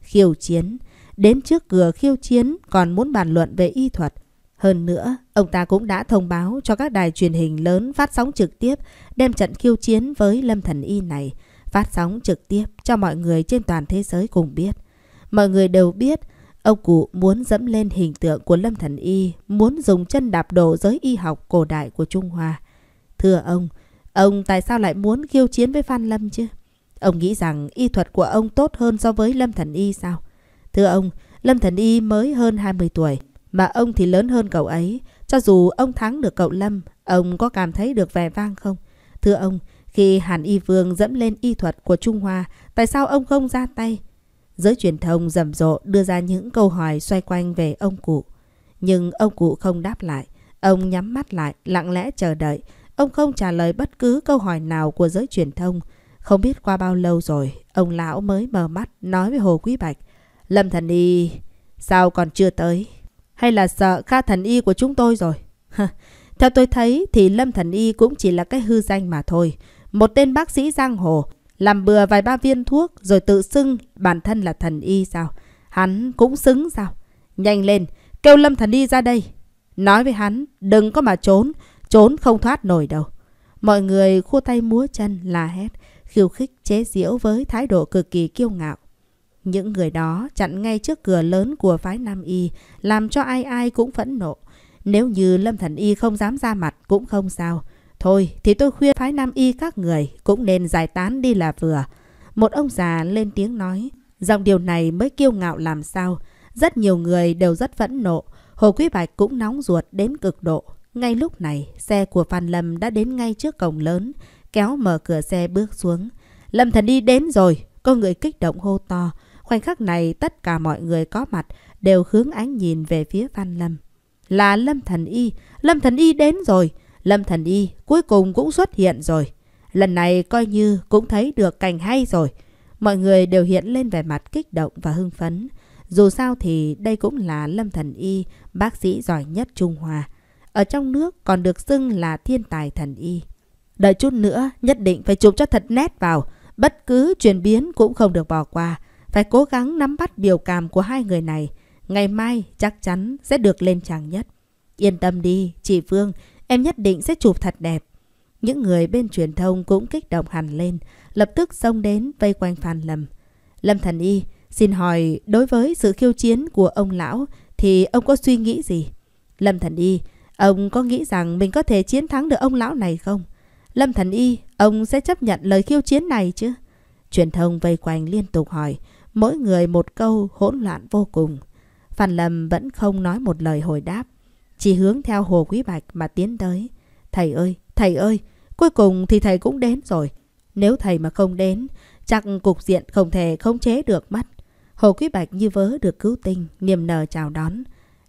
A: Khiêu chiến. Đến trước cửa khiêu chiến còn muốn bàn luận về y thuật. Hơn nữa, ông ta cũng đã thông báo cho các đài truyền hình lớn phát sóng trực tiếp đem trận khiêu chiến với Lâm Thần Y này, phát sóng trực tiếp cho mọi người trên toàn thế giới cùng biết. Mọi người đều biết Ông cụ muốn dẫm lên hình tượng của Lâm Thần Y, muốn dùng chân đạp đổ giới y học cổ đại của Trung Hoa. Thưa ông, ông tại sao lại muốn khiêu chiến với Phan Lâm chứ? Ông nghĩ rằng y thuật của ông tốt hơn so với Lâm Thần Y sao? Thưa ông, Lâm Thần Y mới hơn 20 tuổi, mà ông thì lớn hơn cậu ấy. Cho dù ông thắng được cậu Lâm, ông có cảm thấy được vẻ vang không? Thưa ông, khi Hàn Y Vương dẫm lên y thuật của Trung Hoa, tại sao ông không ra tay? Giới truyền thông rầm rộ đưa ra những câu hỏi xoay quanh về ông cụ. Nhưng ông cụ không đáp lại. Ông nhắm mắt lại, lặng lẽ chờ đợi. Ông không trả lời bất cứ câu hỏi nào của giới truyền thông. Không biết qua bao lâu rồi, ông lão mới mở mắt nói với Hồ Quý Bạch. Lâm thần y, sao còn chưa tới? Hay là sợ Kha thần y của chúng tôi rồi? [laughs] Theo tôi thấy thì Lâm thần y cũng chỉ là cái hư danh mà thôi. Một tên bác sĩ giang hồ làm bừa vài ba viên thuốc rồi tự xưng bản thân là thần y sao? Hắn cũng xứng sao? Nhanh lên, kêu Lâm thần y ra đây. Nói với hắn, đừng có mà trốn, trốn không thoát nổi đâu. Mọi người khua tay múa chân la hét, khiêu khích chế giễu với thái độ cực kỳ kiêu ngạo. Những người đó chặn ngay trước cửa lớn của phái Nam Y, làm cho ai ai cũng phẫn nộ. Nếu như Lâm Thần Y không dám ra mặt cũng không sao. Thôi thì tôi khuyên phái Nam Y các người cũng nên giải tán đi là vừa. Một ông già lên tiếng nói. Dòng điều này mới kiêu ngạo làm sao. Rất nhiều người đều rất phẫn nộ. Hồ Quý Bạch cũng nóng ruột đến cực độ. Ngay lúc này, xe của Phan Lâm đã đến ngay trước cổng lớn, kéo mở cửa xe bước xuống. Lâm thần đi đến rồi, có người kích động hô to. Khoảnh khắc này tất cả mọi người có mặt đều hướng ánh nhìn về phía Phan Lâm. Là Lâm thần y, Lâm thần y đến rồi. Lâm Thần Y cuối cùng cũng xuất hiện rồi. Lần này coi như cũng thấy được cảnh hay rồi. Mọi người đều hiện lên vẻ mặt kích động và hưng phấn. Dù sao thì đây cũng là Lâm Thần Y, bác sĩ giỏi nhất Trung Hoa. Ở trong nước còn được xưng là thiên tài thần y. Đợi chút nữa nhất định phải chụp cho thật nét vào. Bất cứ chuyển biến cũng không được bỏ qua. Phải cố gắng nắm bắt biểu cảm của hai người này. Ngày mai chắc chắn sẽ được lên tràng nhất. Yên tâm đi, chị Phương, Em nhất định sẽ chụp thật đẹp. Những người bên truyền thông cũng kích động hẳn lên, lập tức xông đến vây quanh Phan Lâm. Lâm Thần Y xin hỏi đối với sự khiêu chiến của ông lão thì ông có suy nghĩ gì? Lâm Thần Y, ông có nghĩ rằng mình có thể chiến thắng được ông lão này không? Lâm Thần Y, ông sẽ chấp nhận lời khiêu chiến này chứ? Truyền thông vây quanh liên tục hỏi, mỗi người một câu hỗn loạn vô cùng. Phan Lâm vẫn không nói một lời hồi đáp. Chỉ hướng theo Hồ Quý Bạch mà tiến tới. Thầy ơi, thầy ơi, cuối cùng thì thầy cũng đến rồi. Nếu thầy mà không đến, chắc cục diện không thể khống chế được mắt. Hồ Quý Bạch như vớ được cứu tinh, niềm nở chào đón.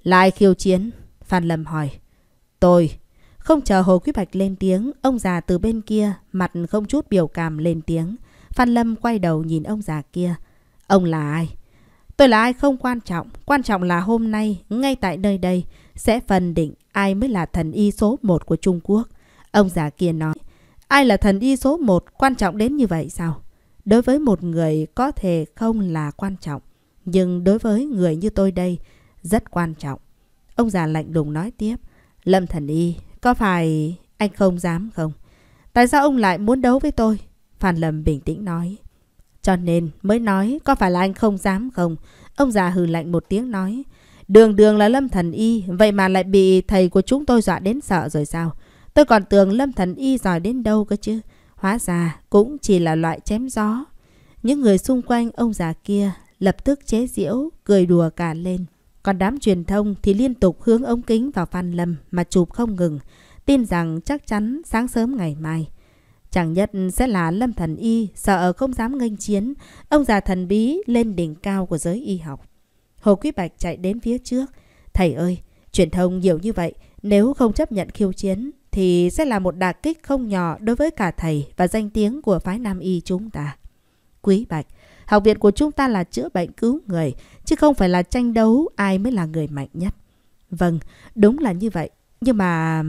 A: Lại khiêu chiến, Phan Lâm hỏi. Tôi, không chờ Hồ Quý Bạch lên tiếng, ông già từ bên kia, mặt không chút biểu cảm lên tiếng. Phan Lâm quay đầu nhìn ông già kia. Ông là ai? Tôi là ai không quan trọng, quan trọng là hôm nay, ngay tại nơi đây, sẽ phân định ai mới là thần y số 1 của Trung Quốc. Ông già kia nói, ai là thần y số 1 quan trọng đến như vậy sao? Đối với một người có thể không là quan trọng, nhưng đối với người như tôi đây rất quan trọng. Ông già lạnh lùng nói tiếp, Lâm thần y, có phải anh không dám không? Tại sao ông lại muốn đấu với tôi? Phan Lâm bình tĩnh nói. Cho nên mới nói có phải là anh không dám không? Ông già hừ lạnh một tiếng nói. Đường đường là Lâm Thần Y, vậy mà lại bị thầy của chúng tôi dọa đến sợ rồi sao? Tôi còn tưởng Lâm Thần Y giỏi đến đâu cơ chứ. Hóa ra cũng chỉ là loại chém gió. Những người xung quanh ông già kia lập tức chế giễu, cười đùa cả lên. Còn đám truyền thông thì liên tục hướng ống kính vào Phan Lâm mà chụp không ngừng, tin rằng chắc chắn sáng sớm ngày mai. Chẳng nhất sẽ là Lâm Thần Y sợ không dám nghênh chiến, ông già thần bí lên đỉnh cao của giới y học. Hồ Quý Bạch chạy đến phía trước. Thầy ơi, truyền thông nhiều như vậy, nếu không chấp nhận khiêu chiến thì sẽ là một đà kích không nhỏ đối với cả thầy và danh tiếng của phái Nam Y chúng ta. Quý Bạch, học viện của chúng ta là chữa bệnh cứu người, chứ không phải là tranh đấu ai mới là người mạnh nhất. Vâng, đúng là như vậy. Nhưng mà...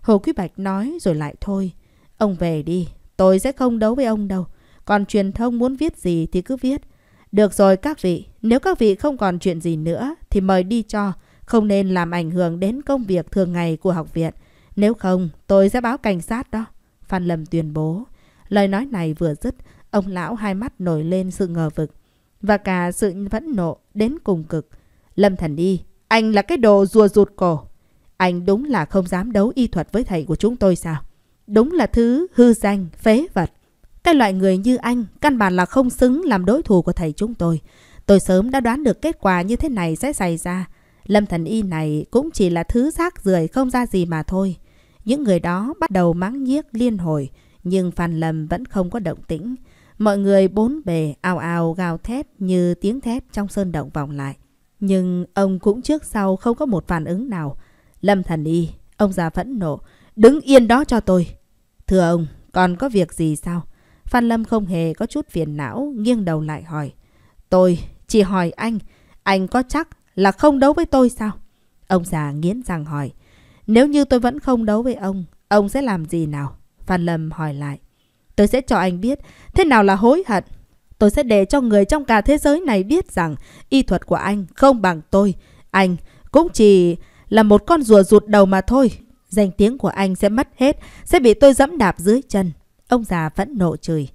A: Hồ Quý Bạch nói rồi lại thôi. Ông về đi, tôi sẽ không đấu với ông đâu. Còn truyền thông muốn viết gì thì cứ viết. Được rồi các vị, nếu các vị không còn chuyện gì nữa thì mời đi cho, không nên làm ảnh hưởng đến công việc thường ngày của học viện. Nếu không, tôi sẽ báo cảnh sát đó. Phan Lâm tuyên bố. Lời nói này vừa dứt, ông lão hai mắt nổi lên sự ngờ vực và cả sự vẫn nộ đến cùng cực. Lâm thần đi, anh là cái đồ rùa rụt cổ. Anh đúng là không dám đấu y thuật với thầy của chúng tôi sao? Đúng là thứ hư danh, phế vật. Cái loại người như anh căn bản là không xứng làm đối thủ của thầy chúng tôi. Tôi sớm đã đoán được kết quả như thế này sẽ xảy ra. Lâm thần y này cũng chỉ là thứ rác rưởi không ra gì mà thôi. Những người đó bắt đầu mắng nhiếc liên hồi, nhưng Phan Lâm vẫn không có động tĩnh. Mọi người bốn bề ào ào gào thét như tiếng thét trong sơn động vòng lại. Nhưng ông cũng trước sau không có một phản ứng nào. Lâm thần y, ông già phẫn nộ. Đứng yên đó cho tôi. Thưa ông, còn có việc gì sao? Phan Lâm không hề có chút phiền não, nghiêng đầu lại hỏi. Tôi chỉ hỏi anh, anh có chắc là không đấu với tôi sao? Ông già nghiến răng hỏi. Nếu như tôi vẫn không đấu với ông, ông sẽ làm gì nào? Phan Lâm hỏi lại. Tôi sẽ cho anh biết thế nào là hối hận. Tôi sẽ để cho người trong cả thế giới này biết rằng y thuật của anh không bằng tôi. Anh cũng chỉ là một con rùa rụt đầu mà thôi. Danh tiếng của anh sẽ mất hết, sẽ bị tôi dẫm đạp dưới chân. Ông già vẫn nộ chửi.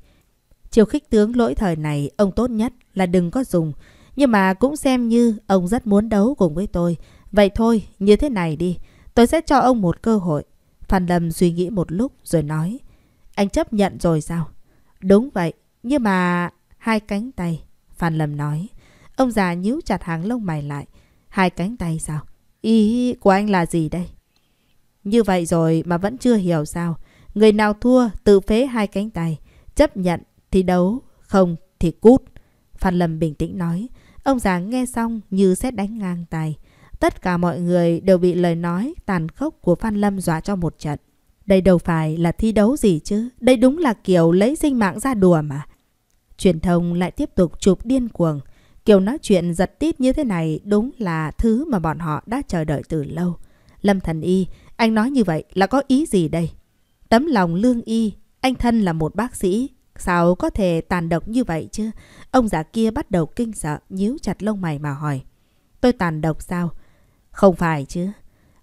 A: Chiều khích tướng lỗi thời này ông tốt nhất là đừng có dùng. Nhưng mà cũng xem như ông rất muốn đấu cùng với tôi. Vậy thôi, như thế này đi. Tôi sẽ cho ông một cơ hội. Phan Lâm suy nghĩ một lúc rồi nói. Anh chấp nhận rồi sao? Đúng vậy, nhưng mà... Hai cánh tay, Phan Lâm nói. Ông già nhíu chặt hàng lông mày lại. Hai cánh tay sao? Ý của anh là gì đây? Như vậy rồi mà vẫn chưa hiểu sao? Người nào thua tự phế hai cánh tay, chấp nhận thì đấu, không thì cút. Phan Lâm bình tĩnh nói, ông già nghe xong như xét đánh ngang tay Tất cả mọi người đều bị lời nói tàn khốc của Phan Lâm dọa cho một trận. Đây đâu phải là thi đấu gì chứ, đây đúng là kiểu lấy sinh mạng ra đùa mà. Truyền thông lại tiếp tục chụp điên cuồng. Kiểu nói chuyện giật tít như thế này đúng là thứ mà bọn họ đã chờ đợi từ lâu. Lâm Thần Y, anh nói như vậy là có ý gì đây? Tấm lòng lương y, anh thân là một bác sĩ, sao có thể tàn độc như vậy chứ? Ông già kia bắt đầu kinh sợ, nhíu chặt lông mày mà hỏi. Tôi tàn độc sao? Không phải chứ.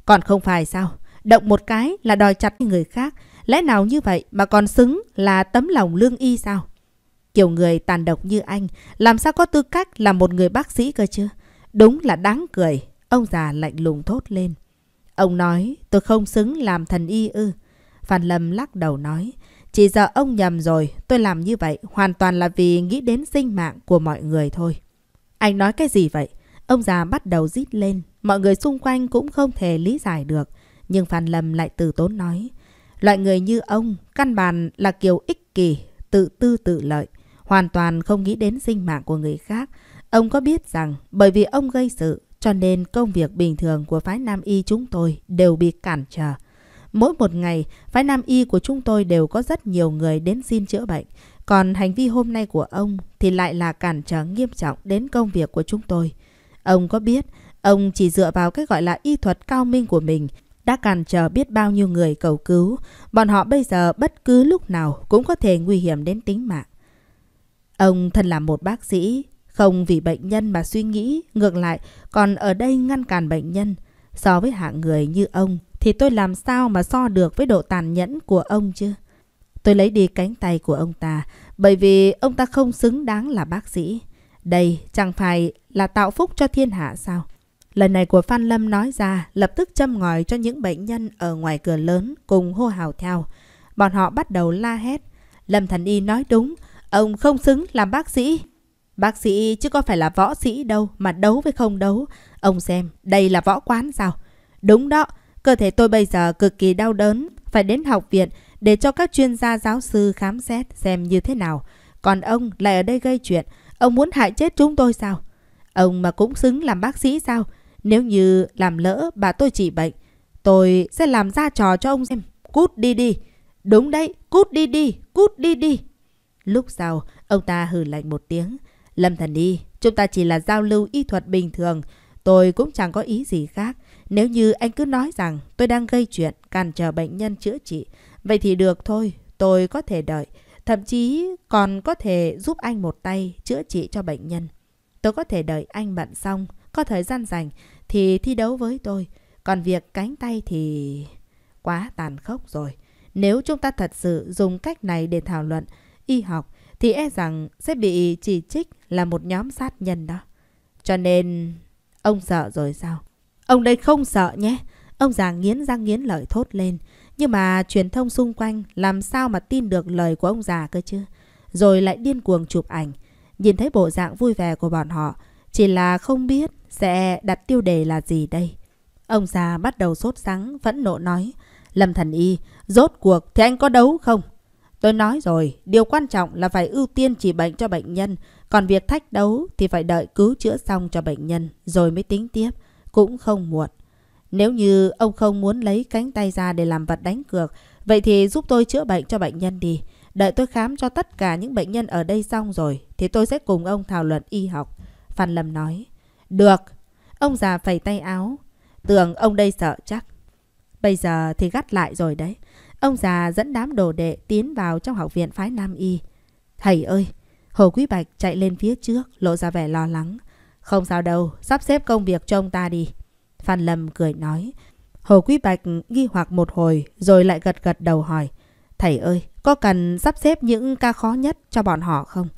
A: Còn không phải sao? Động một cái là đòi chặt người khác. Lẽ nào như vậy mà còn xứng là tấm lòng lương y sao? Kiểu người tàn độc như anh, làm sao có tư cách là một người bác sĩ cơ chứ? Đúng là đáng cười. Ông già lạnh lùng thốt lên. Ông nói tôi không xứng làm thần y ư. Phan Lâm lắc đầu nói, chỉ giờ ông nhầm rồi, tôi làm như vậy hoàn toàn là vì nghĩ đến sinh mạng của mọi người thôi. Anh nói cái gì vậy? Ông già bắt đầu rít lên, mọi người xung quanh cũng không thể lý giải được. Nhưng Phan Lâm lại từ tốn nói, loại người như ông, căn bản là kiều ích kỷ, tự tư tự lợi, hoàn toàn không nghĩ đến sinh mạng của người khác. Ông có biết rằng bởi vì ông gây sự cho nên công việc bình thường của phái Nam Y chúng tôi đều bị cản trở. Mỗi một ngày, phái nam y của chúng tôi đều có rất nhiều người đến xin chữa bệnh. Còn hành vi hôm nay của ông thì lại là cản trở nghiêm trọng đến công việc của chúng tôi. Ông có biết, ông chỉ dựa vào cái gọi là y thuật cao minh của mình đã cản trở biết bao nhiêu người cầu cứu. Bọn họ bây giờ bất cứ lúc nào cũng có thể nguy hiểm đến tính mạng. Ông thân là một bác sĩ, không vì bệnh nhân mà suy nghĩ, ngược lại còn ở đây ngăn cản bệnh nhân. So với hạng người như ông thì tôi làm sao mà so được với độ tàn nhẫn của ông chứ? Tôi lấy đi cánh tay của ông ta bởi vì ông ta không xứng đáng là bác sĩ. Đây chẳng phải là tạo phúc cho thiên hạ sao? Lần này của Phan Lâm nói ra lập tức châm ngòi cho những bệnh nhân ở ngoài cửa lớn cùng hô hào theo. Bọn họ bắt đầu la hét. Lâm Thần Y nói đúng, ông không xứng làm bác sĩ. Bác sĩ chứ có phải là võ sĩ đâu mà đấu với không đấu. Ông xem, đây là võ quán sao? Đúng đó, Cơ thể tôi bây giờ cực kỳ đau đớn, phải đến học viện để cho các chuyên gia giáo sư khám xét xem như thế nào. Còn ông lại ở đây gây chuyện, ông muốn hại chết chúng tôi sao? Ông mà cũng xứng làm bác sĩ sao? Nếu như làm lỡ bà tôi trị bệnh, tôi sẽ làm ra trò cho ông xem. Cút đi đi. Đúng đấy, cút đi đi, cút đi đi. Lúc sau, ông ta hừ lạnh một tiếng. Lâm thần đi, chúng ta chỉ là giao lưu y thuật bình thường. Tôi cũng chẳng có ý gì khác. Nếu như anh cứ nói rằng tôi đang gây chuyện, cản trở bệnh nhân chữa trị, vậy thì được thôi, tôi có thể đợi, thậm chí còn có thể giúp anh một tay chữa trị cho bệnh nhân. Tôi có thể đợi anh bận xong, có thời gian rảnh thì thi đấu với tôi, còn việc cánh tay thì quá tàn khốc rồi. Nếu chúng ta thật sự dùng cách này để thảo luận y học thì e rằng sẽ bị chỉ trích là một nhóm sát nhân đó. Cho nên ông sợ rồi sao? Ông đây không sợ nhé. Ông già nghiến răng nghiến lợi thốt lên. Nhưng mà truyền thông xung quanh làm sao mà tin được lời của ông già cơ chứ? Rồi lại điên cuồng chụp ảnh. Nhìn thấy bộ dạng vui vẻ của bọn họ. Chỉ là không biết sẽ đặt tiêu đề là gì đây. Ông già bắt đầu sốt sắng, vẫn nộ nói. Lâm thần y, rốt cuộc thì anh có đấu không? Tôi nói rồi, điều quan trọng là phải ưu tiên chỉ bệnh cho bệnh nhân. Còn việc thách đấu thì phải đợi cứu chữa xong cho bệnh nhân rồi mới tính tiếp cũng không muộn. Nếu như ông không muốn lấy cánh tay ra để làm vật đánh cược, vậy thì giúp tôi chữa bệnh cho bệnh nhân đi. Đợi tôi khám cho tất cả những bệnh nhân ở đây xong rồi, thì tôi sẽ cùng ông thảo luận y học. Phan Lâm nói. Được. Ông già phẩy tay áo. Tưởng ông đây sợ chắc. Bây giờ thì gắt lại rồi đấy. Ông già dẫn đám đồ đệ tiến vào trong học viện phái Nam Y. Thầy ơi! Hồ Quý Bạch chạy lên phía trước, lộ ra vẻ lo lắng. Không sao đâu, sắp xếp công việc cho ông ta đi. Phan Lâm cười nói. Hồ Quý Bạch nghi hoặc một hồi rồi lại gật gật đầu hỏi. Thầy ơi, có cần sắp xếp những ca khó nhất cho bọn họ không?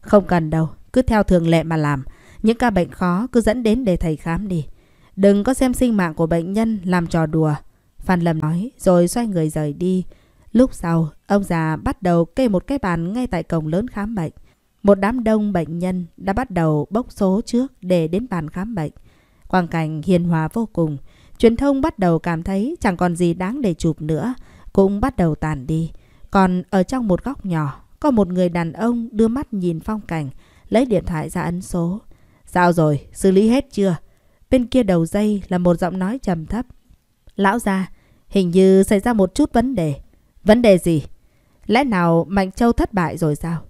A: Không cần đâu, cứ theo thường lệ mà làm. Những ca bệnh khó cứ dẫn đến để thầy khám đi. Đừng có xem sinh mạng của bệnh nhân làm trò đùa. Phan Lâm nói rồi xoay người rời đi. Lúc sau, ông già bắt đầu kê một cái bàn ngay tại cổng lớn khám bệnh. Một đám đông bệnh nhân đã bắt đầu bốc số trước để đến bàn khám bệnh. Quang cảnh hiền hòa vô cùng. Truyền thông bắt đầu cảm thấy chẳng còn gì đáng để chụp nữa, cũng bắt đầu tàn đi. Còn ở trong một góc nhỏ, có một người đàn ông đưa mắt nhìn phong cảnh, lấy điện thoại ra ấn số. Sao rồi, xử lý hết chưa? Bên kia đầu dây là một giọng nói trầm thấp. Lão gia, hình như xảy ra một chút vấn đề. Vấn đề gì? Lẽ nào Mạnh Châu thất bại rồi sao?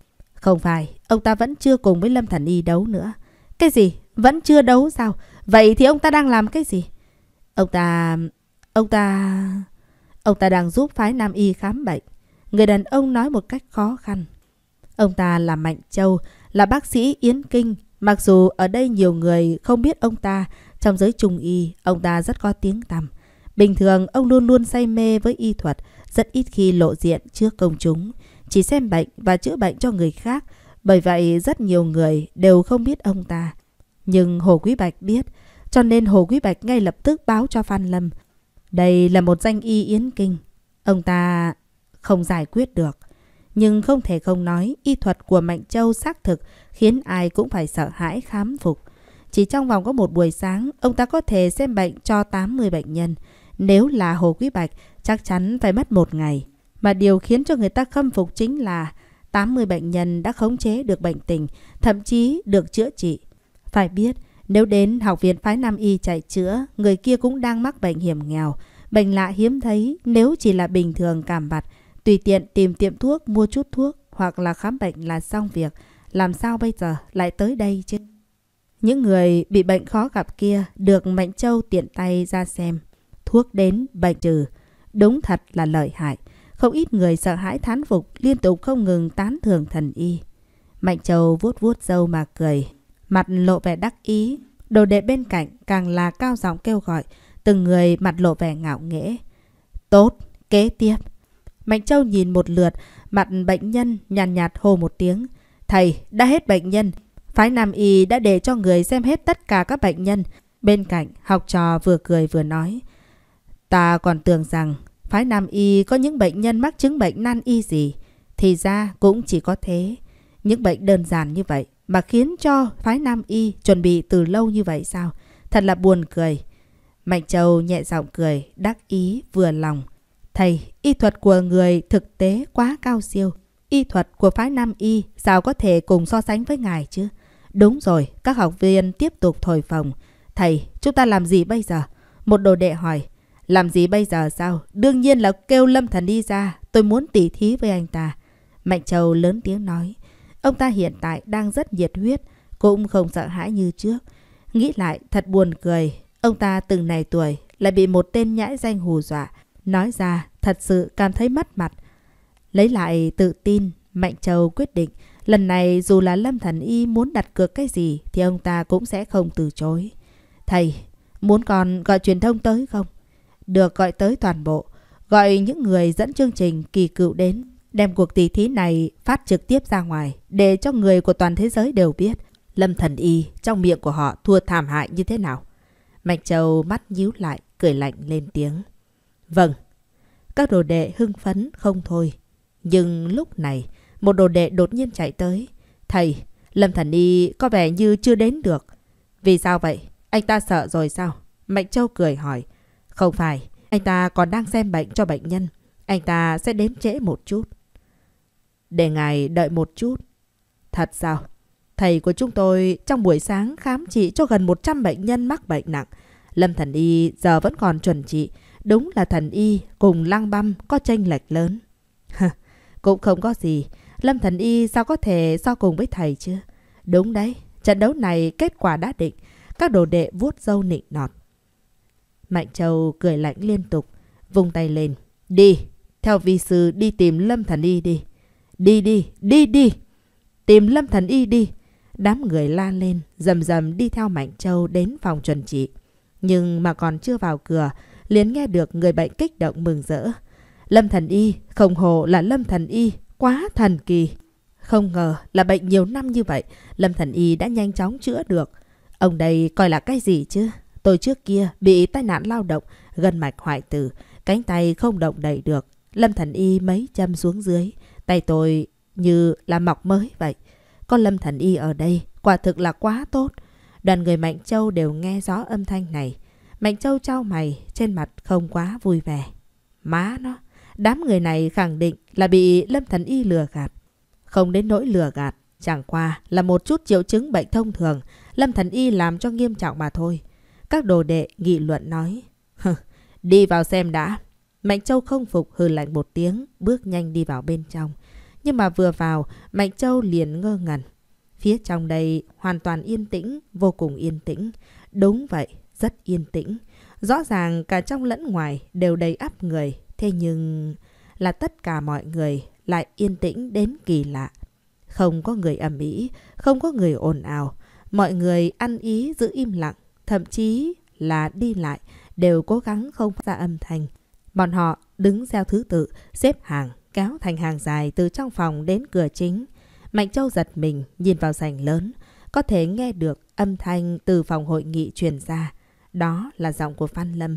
A: Không phải, ông ta vẫn chưa cùng với Lâm Thần Y đấu nữa. Cái gì? Vẫn chưa đấu sao? Vậy thì ông ta đang làm cái gì? Ông ta... Ông ta... Ông ta đang giúp phái Nam Y khám bệnh. Người đàn ông nói một cách khó khăn. Ông ta là Mạnh Châu, là bác sĩ Yến Kinh. Mặc dù ở đây nhiều người không biết ông ta, trong giới trung y, ông ta rất có tiếng tăm. Bình thường, ông luôn luôn say mê với y thuật, rất ít khi lộ diện trước công chúng chỉ xem bệnh và chữa bệnh cho người khác, bởi vậy rất nhiều người đều không biết ông ta. Nhưng Hồ Quý Bạch biết, cho nên Hồ Quý Bạch ngay lập tức báo cho Phan Lâm. Đây là một danh y yến kinh. Ông ta không giải quyết được. Nhưng không thể không nói, y thuật của Mạnh Châu xác thực khiến ai cũng phải sợ hãi khám phục. Chỉ trong vòng có một buổi sáng, ông ta có thể xem bệnh cho 80 bệnh nhân. Nếu là Hồ Quý Bạch, chắc chắn phải mất một ngày. Mà điều khiến cho người ta khâm phục chính là 80 bệnh nhân đã khống chế được bệnh tình, thậm chí được chữa trị. Phải biết, nếu đến học viện phái Nam Y chạy chữa, người kia cũng đang mắc bệnh hiểm nghèo. Bệnh lạ hiếm thấy nếu chỉ là bình thường cảm vặt, tùy tiện tìm tiệm thuốc mua chút thuốc hoặc là khám bệnh là xong việc. Làm sao bây giờ lại tới đây chứ? Những người bị bệnh khó gặp kia được Mạnh Châu tiện tay ra xem. Thuốc đến bệnh trừ. Đúng thật là lợi hại. Không ít người sợ hãi thán phục liên tục không ngừng tán thưởng thần y. Mạnh Châu vuốt vuốt râu mà cười. Mặt lộ vẻ đắc ý. Đồ đệ bên cạnh càng là cao giọng kêu gọi. Từng người mặt lộ vẻ ngạo nghễ. Tốt, kế tiếp. Mạnh Châu nhìn một lượt, mặt bệnh nhân nhàn nhạt, nhạt hô một tiếng. Thầy, đã hết bệnh nhân. Phái Nam Y đã để cho người xem hết tất cả các bệnh nhân. Bên cạnh, học trò vừa cười vừa nói. Ta còn tưởng rằng Phái Nam Y có những bệnh nhân mắc chứng bệnh nan y gì? Thì ra cũng chỉ có thế. Những bệnh đơn giản như vậy mà khiến cho phái Nam Y chuẩn bị từ lâu như vậy sao? Thật là buồn cười. Mạnh Châu nhẹ giọng cười, đắc ý, vừa lòng. Thầy, y thuật của người thực tế quá cao siêu. Y thuật của phái Nam Y sao có thể cùng so sánh với ngài chứ? Đúng rồi, các học viên tiếp tục thổi phòng. Thầy, chúng ta làm gì bây giờ? Một đồ đệ hỏi. Làm gì bây giờ sao? Đương nhiên là kêu Lâm Thần đi ra. Tôi muốn tỉ thí với anh ta. Mạnh Châu lớn tiếng nói. Ông ta hiện tại đang rất nhiệt huyết. Cũng không sợ hãi như trước. Nghĩ lại thật buồn cười. Ông ta từng này tuổi lại bị một tên nhãi danh hù dọa. Nói ra thật sự cảm thấy mất mặt. Lấy lại tự tin, Mạnh Châu quyết định. Lần này dù là Lâm Thần Y muốn đặt cược cái gì thì ông ta cũng sẽ không từ chối. Thầy, muốn còn gọi truyền thông tới không? được gọi tới toàn bộ, gọi những người dẫn chương trình kỳ cựu đến, đem cuộc tỷ thí này phát trực tiếp ra ngoài để cho người của toàn thế giới đều biết Lâm Thần Y trong miệng của họ thua thảm hại như thế nào. Mạch Châu mắt nhíu lại, cười lạnh lên tiếng. Vâng. Các đồ đệ hưng phấn không thôi. Nhưng lúc này, một đồ đệ đột nhiên chạy tới. Thầy, Lâm Thần Y có vẻ như chưa đến được. Vì sao vậy? Anh ta sợ rồi sao? Mạnh Châu cười hỏi. Không phải, anh ta còn đang xem bệnh cho bệnh nhân. Anh ta sẽ đến trễ một chút. Để ngài đợi một chút. Thật sao? Thầy của chúng tôi trong buổi sáng khám trị cho gần 100 bệnh nhân mắc bệnh nặng. Lâm thần y giờ vẫn còn chuẩn trị. Đúng là thần y cùng lang băm có tranh lệch lớn. Cũng không có gì. Lâm thần y sao có thể so cùng với thầy chứ? Đúng đấy, trận đấu này kết quả đã định. Các đồ đệ vuốt dâu nịnh nọt. Mạnh Châu cười lạnh liên tục, vung tay lên. Đi, theo vi sư đi tìm Lâm Thần Y đi. Đi đi, đi đi, tìm Lâm Thần Y đi. Đám người la lên, dầm dầm đi theo Mạnh Châu đến phòng chuẩn trị. Nhưng mà còn chưa vào cửa, liền nghe được người bệnh kích động mừng rỡ. Lâm Thần Y, không hồ là Lâm Thần Y, quá thần kỳ. Không ngờ là bệnh nhiều năm như vậy, Lâm Thần Y đã nhanh chóng chữa được. Ông đây coi là cái gì chứ? Tôi trước kia bị tai nạn lao động, gần mạch hoại tử, cánh tay không động đậy được. Lâm Thần Y mấy châm xuống dưới, tay tôi như là mọc mới vậy. con Lâm Thần Y ở đây, quả thực là quá tốt. Đoàn người Mạnh Châu đều nghe rõ âm thanh này. Mạnh Châu trao mày, trên mặt không quá vui vẻ. Má nó, đám người này khẳng định là bị Lâm Thần Y lừa gạt. Không đến nỗi lừa gạt, chẳng qua là một chút triệu chứng bệnh thông thường, Lâm Thần Y làm cho nghiêm trọng mà thôi. Các đồ đệ nghị luận nói. đi vào xem đã. Mạnh Châu không phục hừ lạnh một tiếng, bước nhanh đi vào bên trong. Nhưng mà vừa vào, Mạnh Châu liền ngơ ngẩn. Phía trong đây hoàn toàn yên tĩnh, vô cùng yên tĩnh. Đúng vậy, rất yên tĩnh. Rõ ràng cả trong lẫn ngoài đều đầy áp người. Thế nhưng là tất cả mọi người lại yên tĩnh đến kỳ lạ. Không có người ầm ĩ, không có người ồn ào. Mọi người ăn ý giữ im lặng, thậm chí là đi lại đều cố gắng không phát ra âm thanh. Bọn họ đứng theo thứ tự, xếp hàng, kéo thành hàng dài từ trong phòng đến cửa chính. Mạnh Châu giật mình, nhìn vào sảnh lớn, có thể nghe được âm thanh từ phòng hội nghị truyền ra. Đó là giọng của Phan Lâm.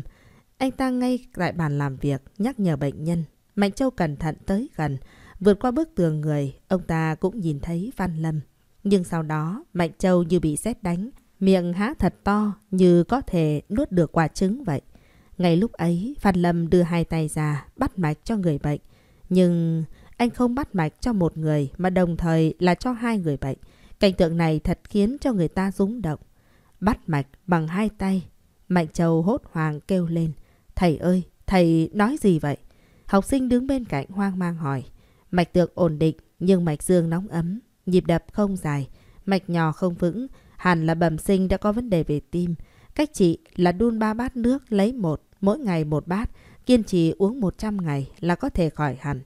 A: Anh ta ngay tại bàn làm việc nhắc nhở bệnh nhân. Mạnh Châu cẩn thận tới gần, vượt qua bức tường người, ông ta cũng nhìn thấy Phan Lâm. Nhưng sau đó, Mạnh Châu như bị sét đánh, miệng há thật to như có thể nuốt được quả trứng vậy. Ngay lúc ấy, Phan Lâm đưa hai tay ra bắt mạch cho người bệnh. Nhưng anh không bắt mạch cho một người mà đồng thời là cho hai người bệnh. Cảnh tượng này thật khiến cho người ta rúng động. Bắt mạch bằng hai tay. Mạnh Châu hốt hoảng kêu lên. Thầy ơi, thầy nói gì vậy? Học sinh đứng bên cạnh hoang mang hỏi. Mạch tượng ổn định nhưng mạch dương nóng ấm. Nhịp đập không dài, mạch nhỏ không vững Hẳn là bẩm sinh đã có vấn đề về tim. Cách chị là đun ba bát nước lấy một, mỗi ngày một bát, kiên trì uống 100 ngày là có thể khỏi hẳn.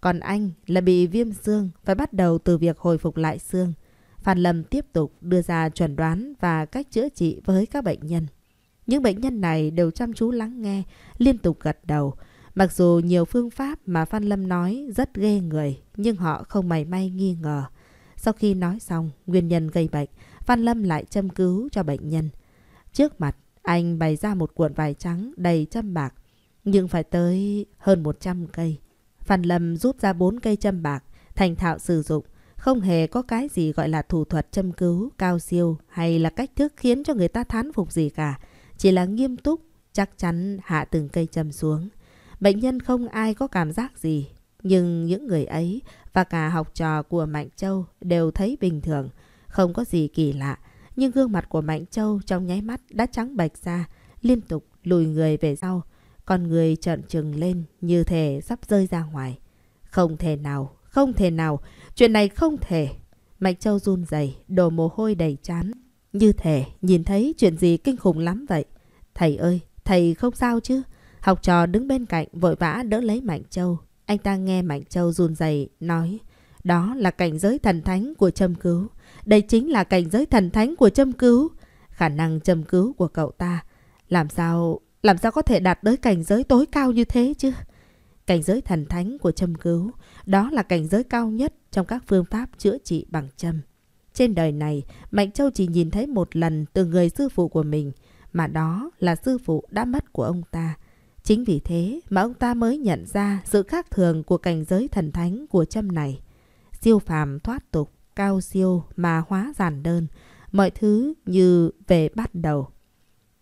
A: Còn anh là bị viêm xương, phải bắt đầu từ việc hồi phục lại xương. Phan Lâm tiếp tục đưa ra chuẩn đoán và cách chữa trị với các bệnh nhân. Những bệnh nhân này đều chăm chú lắng nghe, liên tục gật đầu. Mặc dù nhiều phương pháp mà Phan Lâm nói rất ghê người, nhưng họ không mảy may nghi ngờ. Sau khi nói xong, nguyên nhân gây bệnh, Phan Lâm lại châm cứu cho bệnh nhân. Trước mặt, anh bày ra một cuộn vải trắng đầy châm bạc, nhưng phải tới hơn 100 cây. Phan Lâm rút ra 4 cây châm bạc, thành thạo sử dụng, không hề có cái gì gọi là thủ thuật châm cứu, cao siêu hay là cách thức khiến cho người ta thán phục gì cả. Chỉ là nghiêm túc, chắc chắn hạ từng cây châm xuống. Bệnh nhân không ai có cảm giác gì, nhưng những người ấy và cả học trò của Mạnh Châu đều thấy bình thường. Không có gì kỳ lạ, nhưng gương mặt của Mạnh Châu trong nháy mắt đã trắng bạch ra, liên tục lùi người về sau. Con người trợn trừng lên như thể sắp rơi ra ngoài. Không thể nào, không thể nào, chuyện này không thể. Mạnh Châu run rẩy đổ mồ hôi đầy chán. Như thể nhìn thấy chuyện gì kinh khủng lắm vậy. Thầy ơi, thầy không sao chứ? Học trò đứng bên cạnh vội vã đỡ lấy Mạnh Châu. Anh ta nghe Mạnh Châu run rẩy nói, đó là cảnh giới thần thánh của châm cứu. Đây chính là cảnh giới thần thánh của châm cứu. Khả năng châm cứu của cậu ta. Làm sao... Làm sao có thể đạt tới cảnh giới tối cao như thế chứ? Cảnh giới thần thánh của châm cứu. Đó là cảnh giới cao nhất trong các phương pháp chữa trị bằng châm. Trên đời này, Mạnh Châu chỉ nhìn thấy một lần từ người sư phụ của mình, mà đó là sư phụ đã mất của ông ta. Chính vì thế mà ông ta mới nhận ra sự khác thường của cảnh giới thần thánh của châm này. Siêu phàm thoát tục, cao siêu mà hóa giản đơn, mọi thứ như về bắt đầu.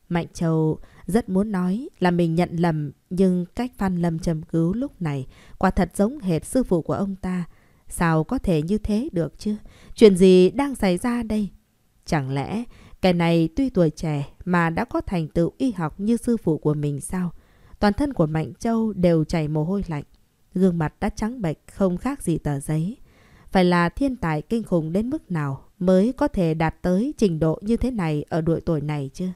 A: Mạnh Châu rất muốn nói là mình nhận lầm nhưng cách Phan Lâm châm cứu lúc này quả thật giống hệt sư phụ của ông ta. Sao có thể như thế được chứ? Chuyện gì đang xảy ra đây? Chẳng lẽ cái này tuy tuổi trẻ mà đã có thành tựu y học như sư phụ của mình sao? Toàn thân của Mạnh Châu đều chảy mồ hôi lạnh. Gương mặt đã trắng bệch không khác gì tờ giấy phải là thiên tài kinh khủng đến mức nào mới có thể đạt tới trình độ như thế này ở độ tuổi này chứ?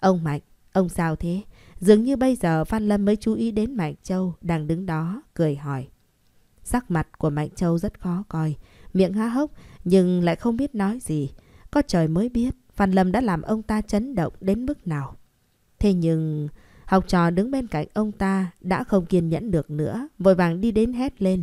A: Ông Mạnh, ông sao thế? Dường như bây giờ Phan Lâm mới chú ý đến Mạnh Châu đang đứng đó, cười hỏi. Sắc mặt của Mạnh Châu rất khó coi, miệng há hốc nhưng lại không biết nói gì. Có trời mới biết Phan Lâm đã làm ông ta chấn động đến mức nào. Thế nhưng học trò đứng bên cạnh ông ta đã không kiên nhẫn được nữa, vội vàng đi đến hét lên.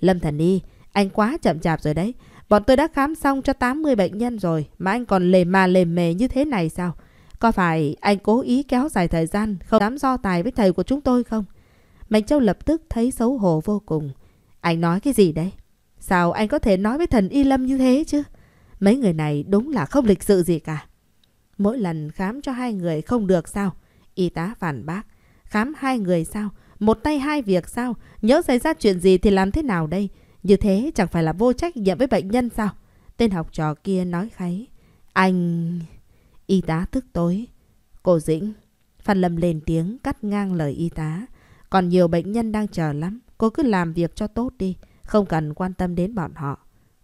A: Lâm Thần Y, anh quá chậm chạp rồi đấy. Bọn tôi đã khám xong cho 80 bệnh nhân rồi mà anh còn lề mà lề mề như thế này sao? Có phải anh cố ý kéo dài thời gian không dám do tài với thầy của chúng tôi không? Mạnh Châu lập tức thấy xấu hổ vô cùng. Anh nói cái gì đấy? Sao anh có thể nói với thần Y Lâm như thế chứ? Mấy người này đúng là không lịch sự gì cả. Mỗi lần khám cho hai người không được sao? Y tá phản bác. Khám hai người sao? Một tay hai việc sao? Nhớ xảy ra chuyện gì thì làm thế nào đây? Như thế chẳng phải là vô trách nhiệm với bệnh nhân sao? Tên học trò kia nói kháy. Anh... Y tá tức tối. Cô Dĩnh. Phan Lâm lên tiếng cắt ngang lời y tá. Còn nhiều bệnh nhân đang chờ lắm. Cô cứ làm việc cho tốt đi. Không cần quan tâm đến bọn họ.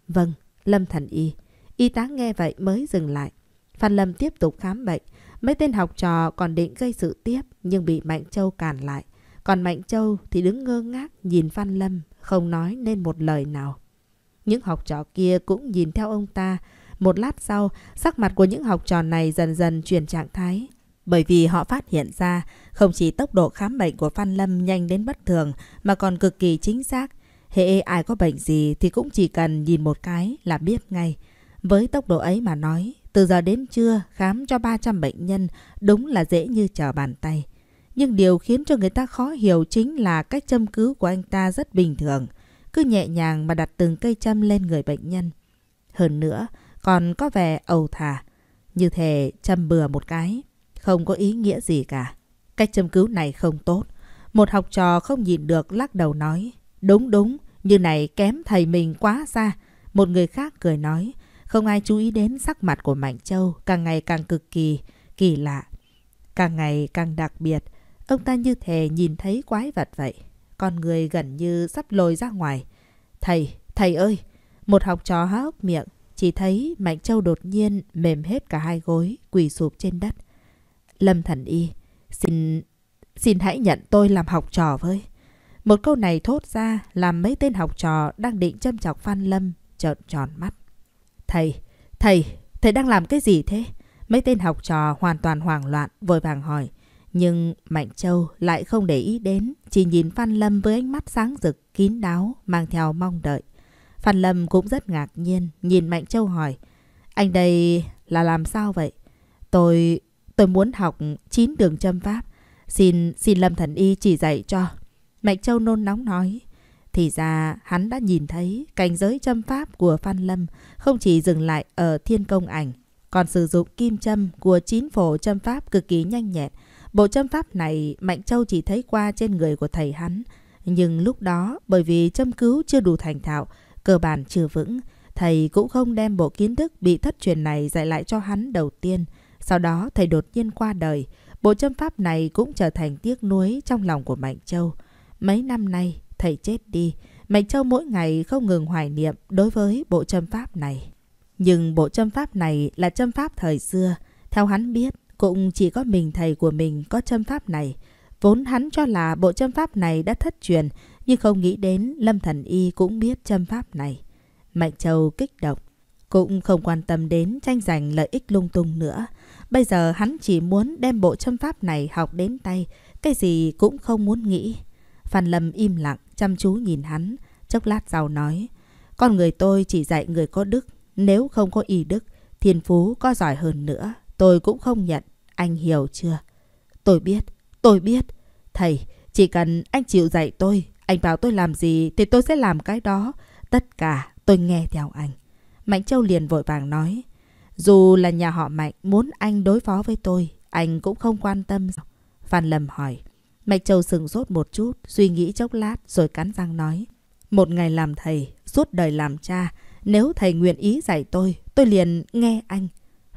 A: Vâng, Lâm thần y. Y tá nghe vậy mới dừng lại. Phan Lâm tiếp tục khám bệnh. Mấy tên học trò còn định gây sự tiếp nhưng bị Mạnh Châu cản lại. Còn Mạnh Châu thì đứng ngơ ngác nhìn Phan Lâm không nói nên một lời nào. Những học trò kia cũng nhìn theo ông ta. Một lát sau, sắc mặt của những học trò này dần dần chuyển trạng thái. Bởi vì họ phát hiện ra, không chỉ tốc độ khám bệnh của Phan Lâm nhanh đến bất thường mà còn cực kỳ chính xác. Hệ ai có bệnh gì thì cũng chỉ cần nhìn một cái là biết ngay. Với tốc độ ấy mà nói, từ giờ đến trưa khám cho 300 bệnh nhân đúng là dễ như trở bàn tay. Nhưng điều khiến cho người ta khó hiểu chính là cách châm cứu của anh ta rất bình thường, cứ nhẹ nhàng mà đặt từng cây châm lên người bệnh nhân. Hơn nữa, còn có vẻ ầu thà như thể châm bừa một cái, không có ý nghĩa gì cả. Cách châm cứu này không tốt. Một học trò không nhìn được lắc đầu nói, đúng đúng, như này kém thầy mình quá xa. Một người khác cười nói, không ai chú ý đến sắc mặt của Mạnh Châu, càng ngày càng cực kỳ, kỳ lạ, càng ngày càng đặc biệt. Ông ta như thể nhìn thấy quái vật vậy. Con người gần như sắp lồi ra ngoài. Thầy, thầy ơi! Một học trò há hốc miệng, chỉ thấy Mạnh Châu đột nhiên mềm hết cả hai gối, quỳ sụp trên đất. Lâm Thần Y, xin... xin hãy nhận tôi làm học trò với. Một câu này thốt ra làm mấy tên học trò đang định châm chọc Phan Lâm trợn tròn mắt. Thầy, thầy, thầy đang làm cái gì thế? Mấy tên học trò hoàn toàn hoảng loạn, vội vàng hỏi. Nhưng Mạnh Châu lại không để ý đến, chỉ nhìn Phan Lâm với ánh mắt sáng rực, kín đáo, mang theo mong đợi. Phan Lâm cũng rất ngạc nhiên, nhìn Mạnh Châu hỏi, anh đây là làm sao vậy? Tôi... tôi muốn học chín đường châm pháp, xin xin Lâm Thần Y chỉ dạy cho. Mạnh Châu nôn nóng nói, thì ra hắn đã nhìn thấy cảnh giới châm pháp của Phan Lâm không chỉ dừng lại ở thiên công ảnh, còn sử dụng kim châm của chín phổ châm pháp cực kỳ nhanh nhẹn, Bộ châm pháp này Mạnh Châu chỉ thấy qua trên người của thầy hắn. Nhưng lúc đó bởi vì châm cứu chưa đủ thành thạo, cơ bản chưa vững, thầy cũng không đem bộ kiến thức bị thất truyền này dạy lại cho hắn đầu tiên. Sau đó thầy đột nhiên qua đời, bộ châm pháp này cũng trở thành tiếc nuối trong lòng của Mạnh Châu. Mấy năm nay, thầy chết đi, Mạnh Châu mỗi ngày không ngừng hoài niệm đối với bộ châm pháp này. Nhưng bộ châm pháp này là châm pháp thời xưa. Theo hắn biết, cũng chỉ có mình thầy của mình có châm pháp này. Vốn hắn cho là bộ châm pháp này đã thất truyền, nhưng không nghĩ đến Lâm Thần Y cũng biết châm pháp này. Mạnh Châu kích động, cũng không quan tâm đến tranh giành lợi ích lung tung nữa. Bây giờ hắn chỉ muốn đem bộ châm pháp này học đến tay, cái gì cũng không muốn nghĩ. Phan Lâm im lặng, chăm chú nhìn hắn, chốc lát sau nói. Con người tôi chỉ dạy người có đức, nếu không có y đức, thiên phú có giỏi hơn nữa Tôi cũng không nhận, anh hiểu chưa? Tôi biết, tôi biết. Thầy, chỉ cần anh chịu dạy tôi, anh bảo tôi làm gì thì tôi sẽ làm cái đó. Tất cả tôi nghe theo anh. Mạnh Châu liền vội vàng nói. Dù là nhà họ Mạnh muốn anh đối phó với tôi, anh cũng không quan tâm. Phan Lâm hỏi. Mạnh Châu sừng sốt một chút, suy nghĩ chốc lát rồi cắn răng nói. Một ngày làm thầy, suốt đời làm cha. Nếu thầy nguyện ý dạy tôi, tôi liền nghe anh.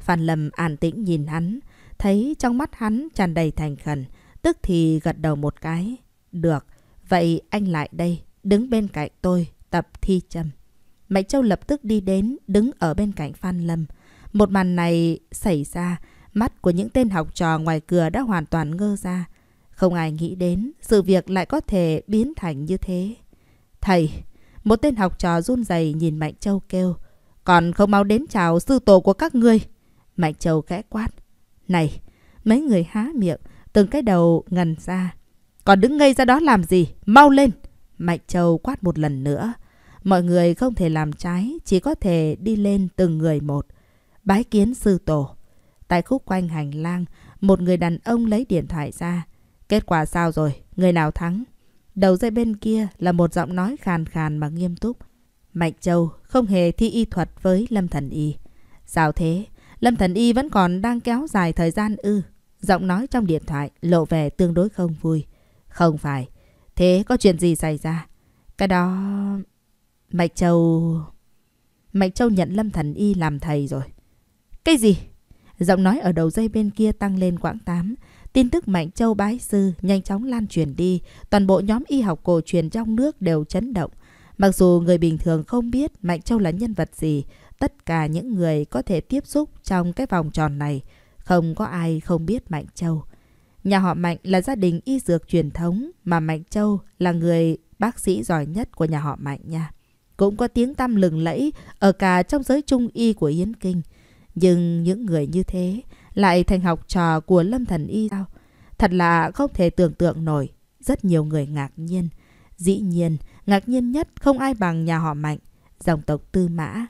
A: Phan Lâm an tĩnh nhìn hắn, thấy trong mắt hắn tràn đầy thành khẩn, tức thì gật đầu một cái. Được, vậy anh lại đây, đứng bên cạnh tôi, tập thi châm. Mạnh Châu lập tức đi đến, đứng ở bên cạnh Phan Lâm. Một màn này xảy ra, mắt của những tên học trò ngoài cửa đã hoàn toàn ngơ ra. Không ai nghĩ đến sự việc lại có thể biến thành như thế. Thầy, một tên học trò run rẩy nhìn Mạnh Châu kêu, còn không mau đến chào sư tổ của các ngươi. Mạnh Châu khẽ quát. Này, mấy người há miệng, từng cái đầu ngần ra. Còn đứng ngây ra đó làm gì? Mau lên! Mạnh Châu quát một lần nữa. Mọi người không thể làm trái, chỉ có thể đi lên từng người một. Bái kiến sư tổ. Tại khúc quanh hành lang, một người đàn ông lấy điện thoại ra. Kết quả sao rồi? Người nào thắng? Đầu dây bên kia là một giọng nói khàn khàn mà nghiêm túc. Mạnh Châu không hề thi y thuật với Lâm Thần Y. Sao thế? Lâm Thần Y vẫn còn đang kéo dài thời gian ư. Giọng nói trong điện thoại lộ vẻ tương đối không vui. Không phải. Thế có chuyện gì xảy ra? Cái đó... Mạch Châu... Mạch Châu nhận Lâm Thần Y làm thầy rồi. Cái gì? Giọng nói ở đầu dây bên kia tăng lên quãng tám. Tin tức Mạnh Châu bái sư nhanh chóng lan truyền đi. Toàn bộ nhóm y học cổ truyền trong nước đều chấn động. Mặc dù người bình thường không biết Mạnh Châu là nhân vật gì, tất cả những người có thể tiếp xúc trong cái vòng tròn này, không có ai không biết Mạnh Châu. Nhà họ Mạnh là gia đình y dược truyền thống mà Mạnh Châu là người bác sĩ giỏi nhất của nhà họ Mạnh nha. Cũng có tiếng tăm lừng lẫy ở cả trong giới trung y của Yến Kinh. Nhưng những người như thế lại thành học trò của Lâm Thần Y sao? Thật là không thể tưởng tượng nổi. Rất nhiều người ngạc nhiên. Dĩ nhiên, ngạc nhiên nhất không ai bằng nhà họ Mạnh, dòng tộc Tư Mã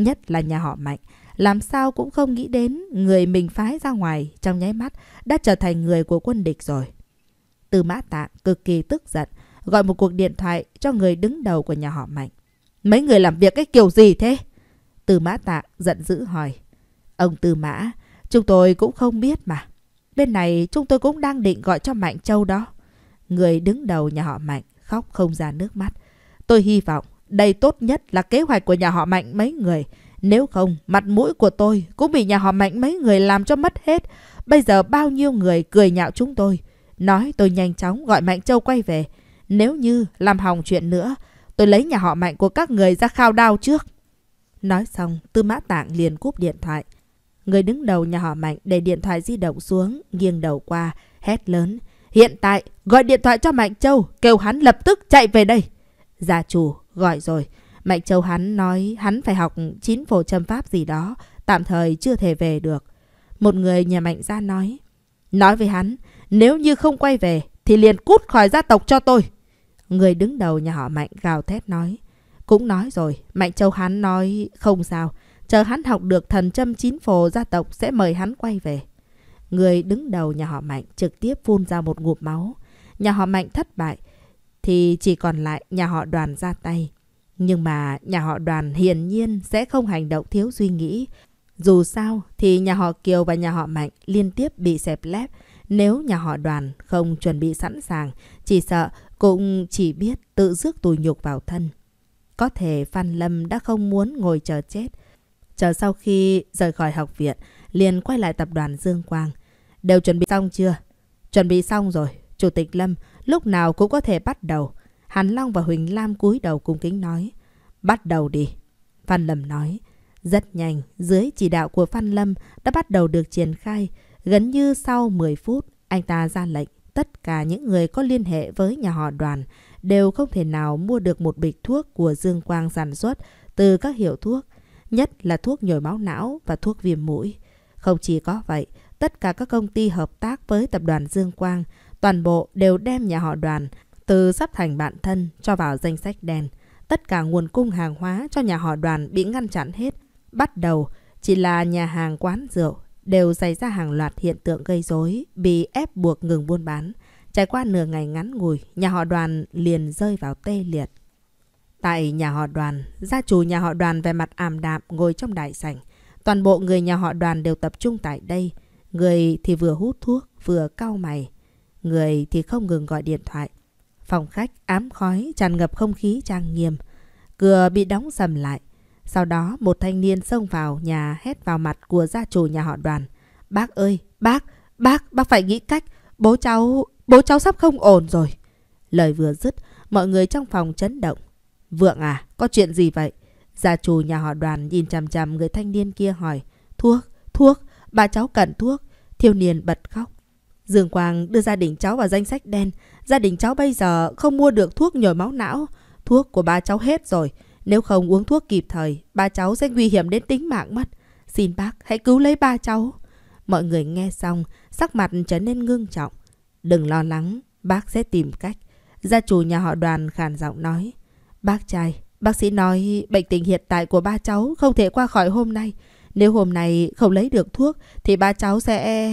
A: nhất là nhà họ Mạnh, làm sao cũng không nghĩ đến người mình phái ra ngoài trong nháy mắt đã trở thành người của quân địch rồi. Tư Mã Tạng cực kỳ tức giận, gọi một cuộc điện thoại cho người đứng đầu của nhà họ Mạnh. Mấy người làm việc cái kiểu gì thế? Tư Mã Tạng giận dữ hỏi. Ông Tư Mã, chúng tôi cũng không biết mà. Bên này chúng tôi cũng đang định gọi cho Mạnh Châu đó. Người đứng đầu nhà họ Mạnh khóc không ra nước mắt. Tôi hy vọng đây tốt nhất là kế hoạch của nhà họ Mạnh mấy người. Nếu không, mặt mũi của tôi cũng bị nhà họ Mạnh mấy người làm cho mất hết. Bây giờ bao nhiêu người cười nhạo chúng tôi. Nói tôi nhanh chóng gọi Mạnh Châu quay về. Nếu như làm hỏng chuyện nữa, tôi lấy nhà họ Mạnh của các người ra khao đao trước. Nói xong, Tư Mã Tạng liền cúp điện thoại. Người đứng đầu nhà họ Mạnh để điện thoại di động xuống, nghiêng đầu qua, hét lớn. Hiện tại, gọi điện thoại cho Mạnh Châu, kêu hắn lập tức chạy về đây. Gia chủ gọi rồi. Mạnh Châu hắn nói hắn phải học chín phổ châm pháp gì đó, tạm thời chưa thể về được. Một người nhà Mạnh ra nói. Nói với hắn, nếu như không quay về thì liền cút khỏi gia tộc cho tôi. Người đứng đầu nhà họ Mạnh gào thét nói. Cũng nói rồi, Mạnh Châu hắn nói không sao, chờ hắn học được thần châm chín phổ gia tộc sẽ mời hắn quay về. Người đứng đầu nhà họ Mạnh trực tiếp phun ra một ngụm máu. Nhà họ Mạnh thất bại, thì chỉ còn lại nhà họ đoàn ra tay. Nhưng mà nhà họ đoàn hiển nhiên sẽ không hành động thiếu suy nghĩ. Dù sao thì nhà họ Kiều và nhà họ Mạnh liên tiếp bị xẹp lép. Nếu nhà họ đoàn không chuẩn bị sẵn sàng, chỉ sợ cũng chỉ biết tự rước tù nhục vào thân. Có thể Phan Lâm đã không muốn ngồi chờ chết. Chờ sau khi rời khỏi học viện, liền quay lại tập đoàn Dương Quang. Đều chuẩn bị xong chưa? Chuẩn bị xong rồi, Chủ tịch Lâm, lúc nào cũng có thể bắt đầu. Hàn Long và Huỳnh Lam cúi đầu cung kính nói. Bắt đầu đi. Phan Lâm nói. Rất nhanh, dưới chỉ đạo của Phan Lâm đã bắt đầu được triển khai. Gần như sau 10 phút, anh ta ra lệnh tất cả những người có liên hệ với nhà họ đoàn đều không thể nào mua được một bịch thuốc của Dương Quang sản xuất từ các hiệu thuốc, nhất là thuốc nhồi máu não và thuốc viêm mũi. Không chỉ có vậy, tất cả các công ty hợp tác với tập đoàn Dương Quang Toàn bộ đều đem nhà họ đoàn từ sắp thành bạn thân cho vào danh sách đen. Tất cả nguồn cung hàng hóa cho nhà họ đoàn bị ngăn chặn hết. Bắt đầu chỉ là nhà hàng quán rượu đều xảy ra hàng loạt hiện tượng gây rối, bị ép buộc ngừng buôn bán. Trải qua nửa ngày ngắn ngủi, nhà họ đoàn liền rơi vào tê liệt. Tại nhà họ đoàn, gia chủ nhà họ đoàn về mặt ảm đạm ngồi trong đại sảnh. Toàn bộ người nhà họ đoàn đều tập trung tại đây. Người thì vừa hút thuốc, vừa cau mày người thì không ngừng gọi điện thoại. Phòng khách ám khói tràn ngập không khí trang nghiêm. Cửa bị đóng sầm lại. Sau đó một thanh niên xông vào nhà hét vào mặt của gia chủ nhà họ đoàn. Bác ơi, bác, bác, bác phải nghĩ cách. Bố cháu, bố cháu sắp không ổn rồi. Lời vừa dứt, mọi người trong phòng chấn động. Vượng à, có chuyện gì vậy? Gia chủ nhà họ đoàn nhìn chằm chằm người thanh niên kia hỏi. Thuốc, thuốc, bà cháu cần thuốc. Thiêu niên bật khóc. Dương Quang đưa gia đình cháu vào danh sách đen. Gia đình cháu bây giờ không mua được thuốc nhồi máu não. Thuốc của ba cháu hết rồi. Nếu không uống thuốc kịp thời, ba cháu sẽ nguy hiểm đến tính mạng mất. Xin bác hãy cứu lấy ba cháu. Mọi người nghe xong, sắc mặt trở nên ngưng trọng. Đừng lo lắng, bác sẽ tìm cách. Gia chủ nhà họ đoàn khàn giọng nói. Bác trai, bác sĩ nói bệnh tình hiện tại của ba cháu không thể qua khỏi hôm nay. Nếu hôm nay không lấy được thuốc thì ba cháu sẽ...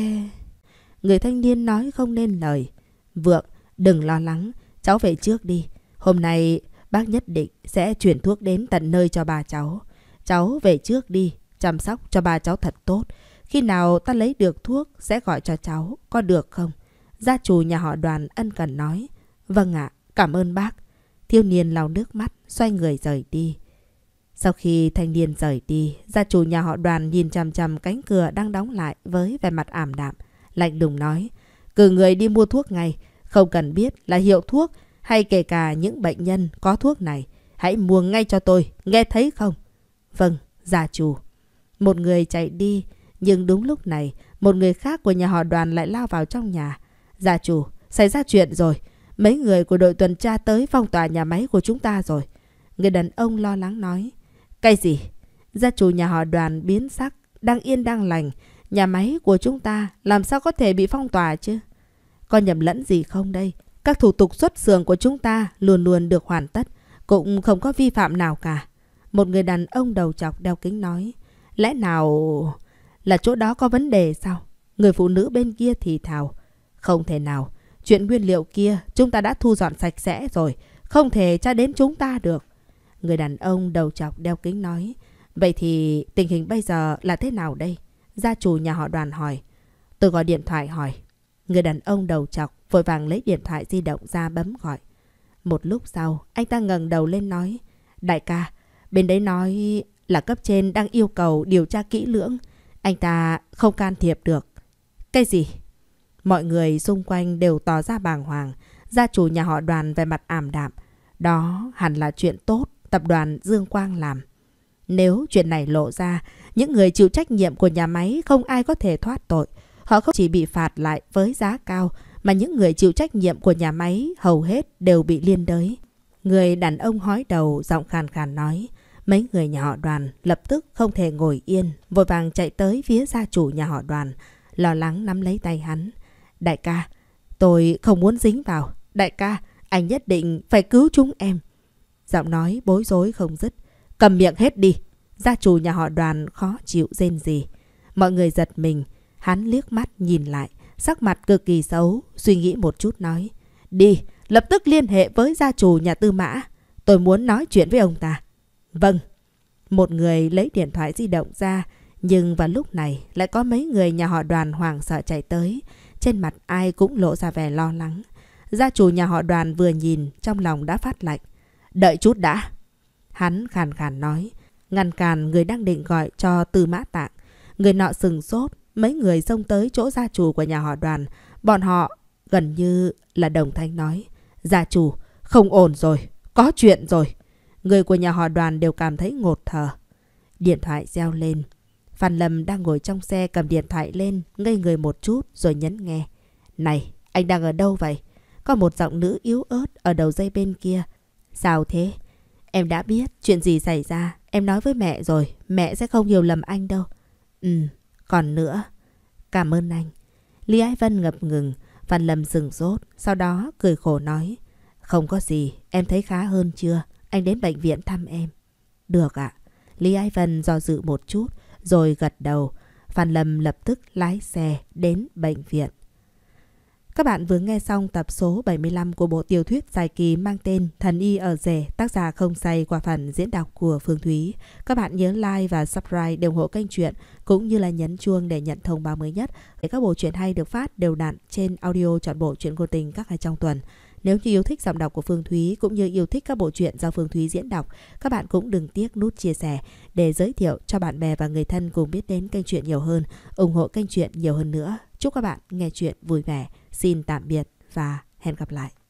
A: Người thanh niên nói không nên lời. Vượng, đừng lo lắng, cháu về trước đi. Hôm nay bác nhất định sẽ chuyển thuốc đến tận nơi cho bà cháu. Cháu về trước đi, chăm sóc cho bà cháu thật tốt. Khi nào ta lấy được thuốc sẽ gọi cho cháu, có được không? Gia chủ nhà họ đoàn ân cần nói. Vâng ạ, cảm ơn bác. Thiêu niên lau nước mắt, xoay người rời đi. Sau khi thanh niên rời đi, gia chủ nhà họ đoàn nhìn chằm chằm cánh cửa đang đóng lại với vẻ mặt ảm đạm lạnh đùng nói. Cử người đi mua thuốc ngay, không cần biết là hiệu thuốc hay kể cả những bệnh nhân có thuốc này. Hãy mua ngay cho tôi, nghe thấy không? Vâng, gia chủ. Một người chạy đi, nhưng đúng lúc này, một người khác của nhà họ đoàn lại lao vào trong nhà. Gia chủ, xảy ra chuyện rồi. Mấy người của đội tuần tra tới phong tỏa nhà máy của chúng ta rồi. Người đàn ông lo lắng nói. Cái gì? Gia chủ nhà họ đoàn biến sắc, đang yên đang lành, Nhà máy của chúng ta làm sao có thể bị phong tỏa chứ? Có nhầm lẫn gì không đây? Các thủ tục xuất xưởng của chúng ta luôn luôn được hoàn tất, cũng không có vi phạm nào cả. Một người đàn ông đầu chọc đeo kính nói, lẽ nào là chỗ đó có vấn đề sao? Người phụ nữ bên kia thì thào, không thể nào, chuyện nguyên liệu kia chúng ta đã thu dọn sạch sẽ rồi, không thể tra đến chúng ta được. Người đàn ông đầu chọc đeo kính nói, vậy thì tình hình bây giờ là thế nào đây? Gia chủ nhà họ đoàn hỏi. Tôi gọi điện thoại hỏi. Người đàn ông đầu chọc vội vàng lấy điện thoại di động ra bấm gọi. Một lúc sau, anh ta ngẩng đầu lên nói. Đại ca, bên đấy nói là cấp trên đang yêu cầu điều tra kỹ lưỡng. Anh ta không can thiệp được. Cái gì? Mọi người xung quanh đều tỏ ra bàng hoàng. Gia chủ nhà họ đoàn về mặt ảm đạm. Đó hẳn là chuyện tốt tập đoàn Dương Quang làm. Nếu chuyện này lộ ra, những người chịu trách nhiệm của nhà máy không ai có thể thoát tội. Họ không chỉ bị phạt lại với giá cao, mà những người chịu trách nhiệm của nhà máy hầu hết đều bị liên đới. Người đàn ông hói đầu giọng khàn khàn nói, mấy người nhà họ đoàn lập tức không thể ngồi yên, vội vàng chạy tới phía gia chủ nhà họ đoàn, lo lắng nắm lấy tay hắn. Đại ca, tôi không muốn dính vào. Đại ca, anh nhất định phải cứu chúng em. Giọng nói bối rối không dứt. Cầm miệng hết đi. Gia chủ nhà họ đoàn khó chịu rên gì. Mọi người giật mình. Hắn liếc mắt nhìn lại. Sắc mặt cực kỳ xấu. Suy nghĩ một chút nói. Đi, lập tức liên hệ với gia chủ nhà tư mã. Tôi muốn nói chuyện với ông ta. Vâng. Một người lấy điện thoại di động ra. Nhưng vào lúc này lại có mấy người nhà họ đoàn hoảng sợ chạy tới. Trên mặt ai cũng lộ ra vẻ lo lắng. Gia chủ nhà họ đoàn vừa nhìn trong lòng đã phát lạnh. Đợi chút đã. Hắn khàn khàn nói, ngăn cản người đang định gọi cho Tư Mã Tạng. Người nọ sừng sốt, mấy người xông tới chỗ gia chủ của nhà họ đoàn. Bọn họ gần như là đồng thanh nói, gia chủ, không ổn rồi, có chuyện rồi. Người của nhà họ đoàn đều cảm thấy ngột thở. Điện thoại reo lên. Phan Lâm đang ngồi trong xe cầm điện thoại lên, ngây người một chút rồi nhấn nghe. Này, anh đang ở đâu vậy? Có một giọng nữ yếu ớt ở đầu dây bên kia. Sao thế? Em đã biết chuyện gì xảy ra, em nói với mẹ rồi, mẹ sẽ không hiểu lầm anh đâu. Ừ, còn nữa, cảm ơn anh. Lý Ái Vân ngập ngừng, Văn Lâm dừng sốt, sau đó cười khổ nói. Không có gì, em thấy khá hơn chưa? Anh đến bệnh viện thăm em. Được ạ. Lý Ái Vân do dự một chút, rồi gật đầu. Phan Lâm lập tức lái xe đến bệnh viện. Các bạn vừa nghe xong tập số 75 của bộ tiểu thuyết dài kỳ mang tên Thần Y ở rể, tác giả không say qua phần diễn đọc của Phương Thúy. Các bạn nhớ like và subscribe để ủng hộ kênh truyện cũng như là nhấn chuông để nhận thông báo mới nhất về các bộ truyện hay được phát đều đặn trên audio trọn bộ truyện cô tình các ngày trong tuần. Nếu như yêu thích giọng đọc của Phương Thúy cũng như yêu thích các bộ truyện do Phương Thúy diễn đọc, các bạn cũng đừng tiếc nút chia sẻ để giới thiệu cho bạn bè và người thân cùng biết đến kênh truyện nhiều hơn, ủng hộ kênh truyện nhiều hơn nữa. Chúc các bạn nghe truyện vui vẻ. Xin tạm biệt và hẹn gặp lại.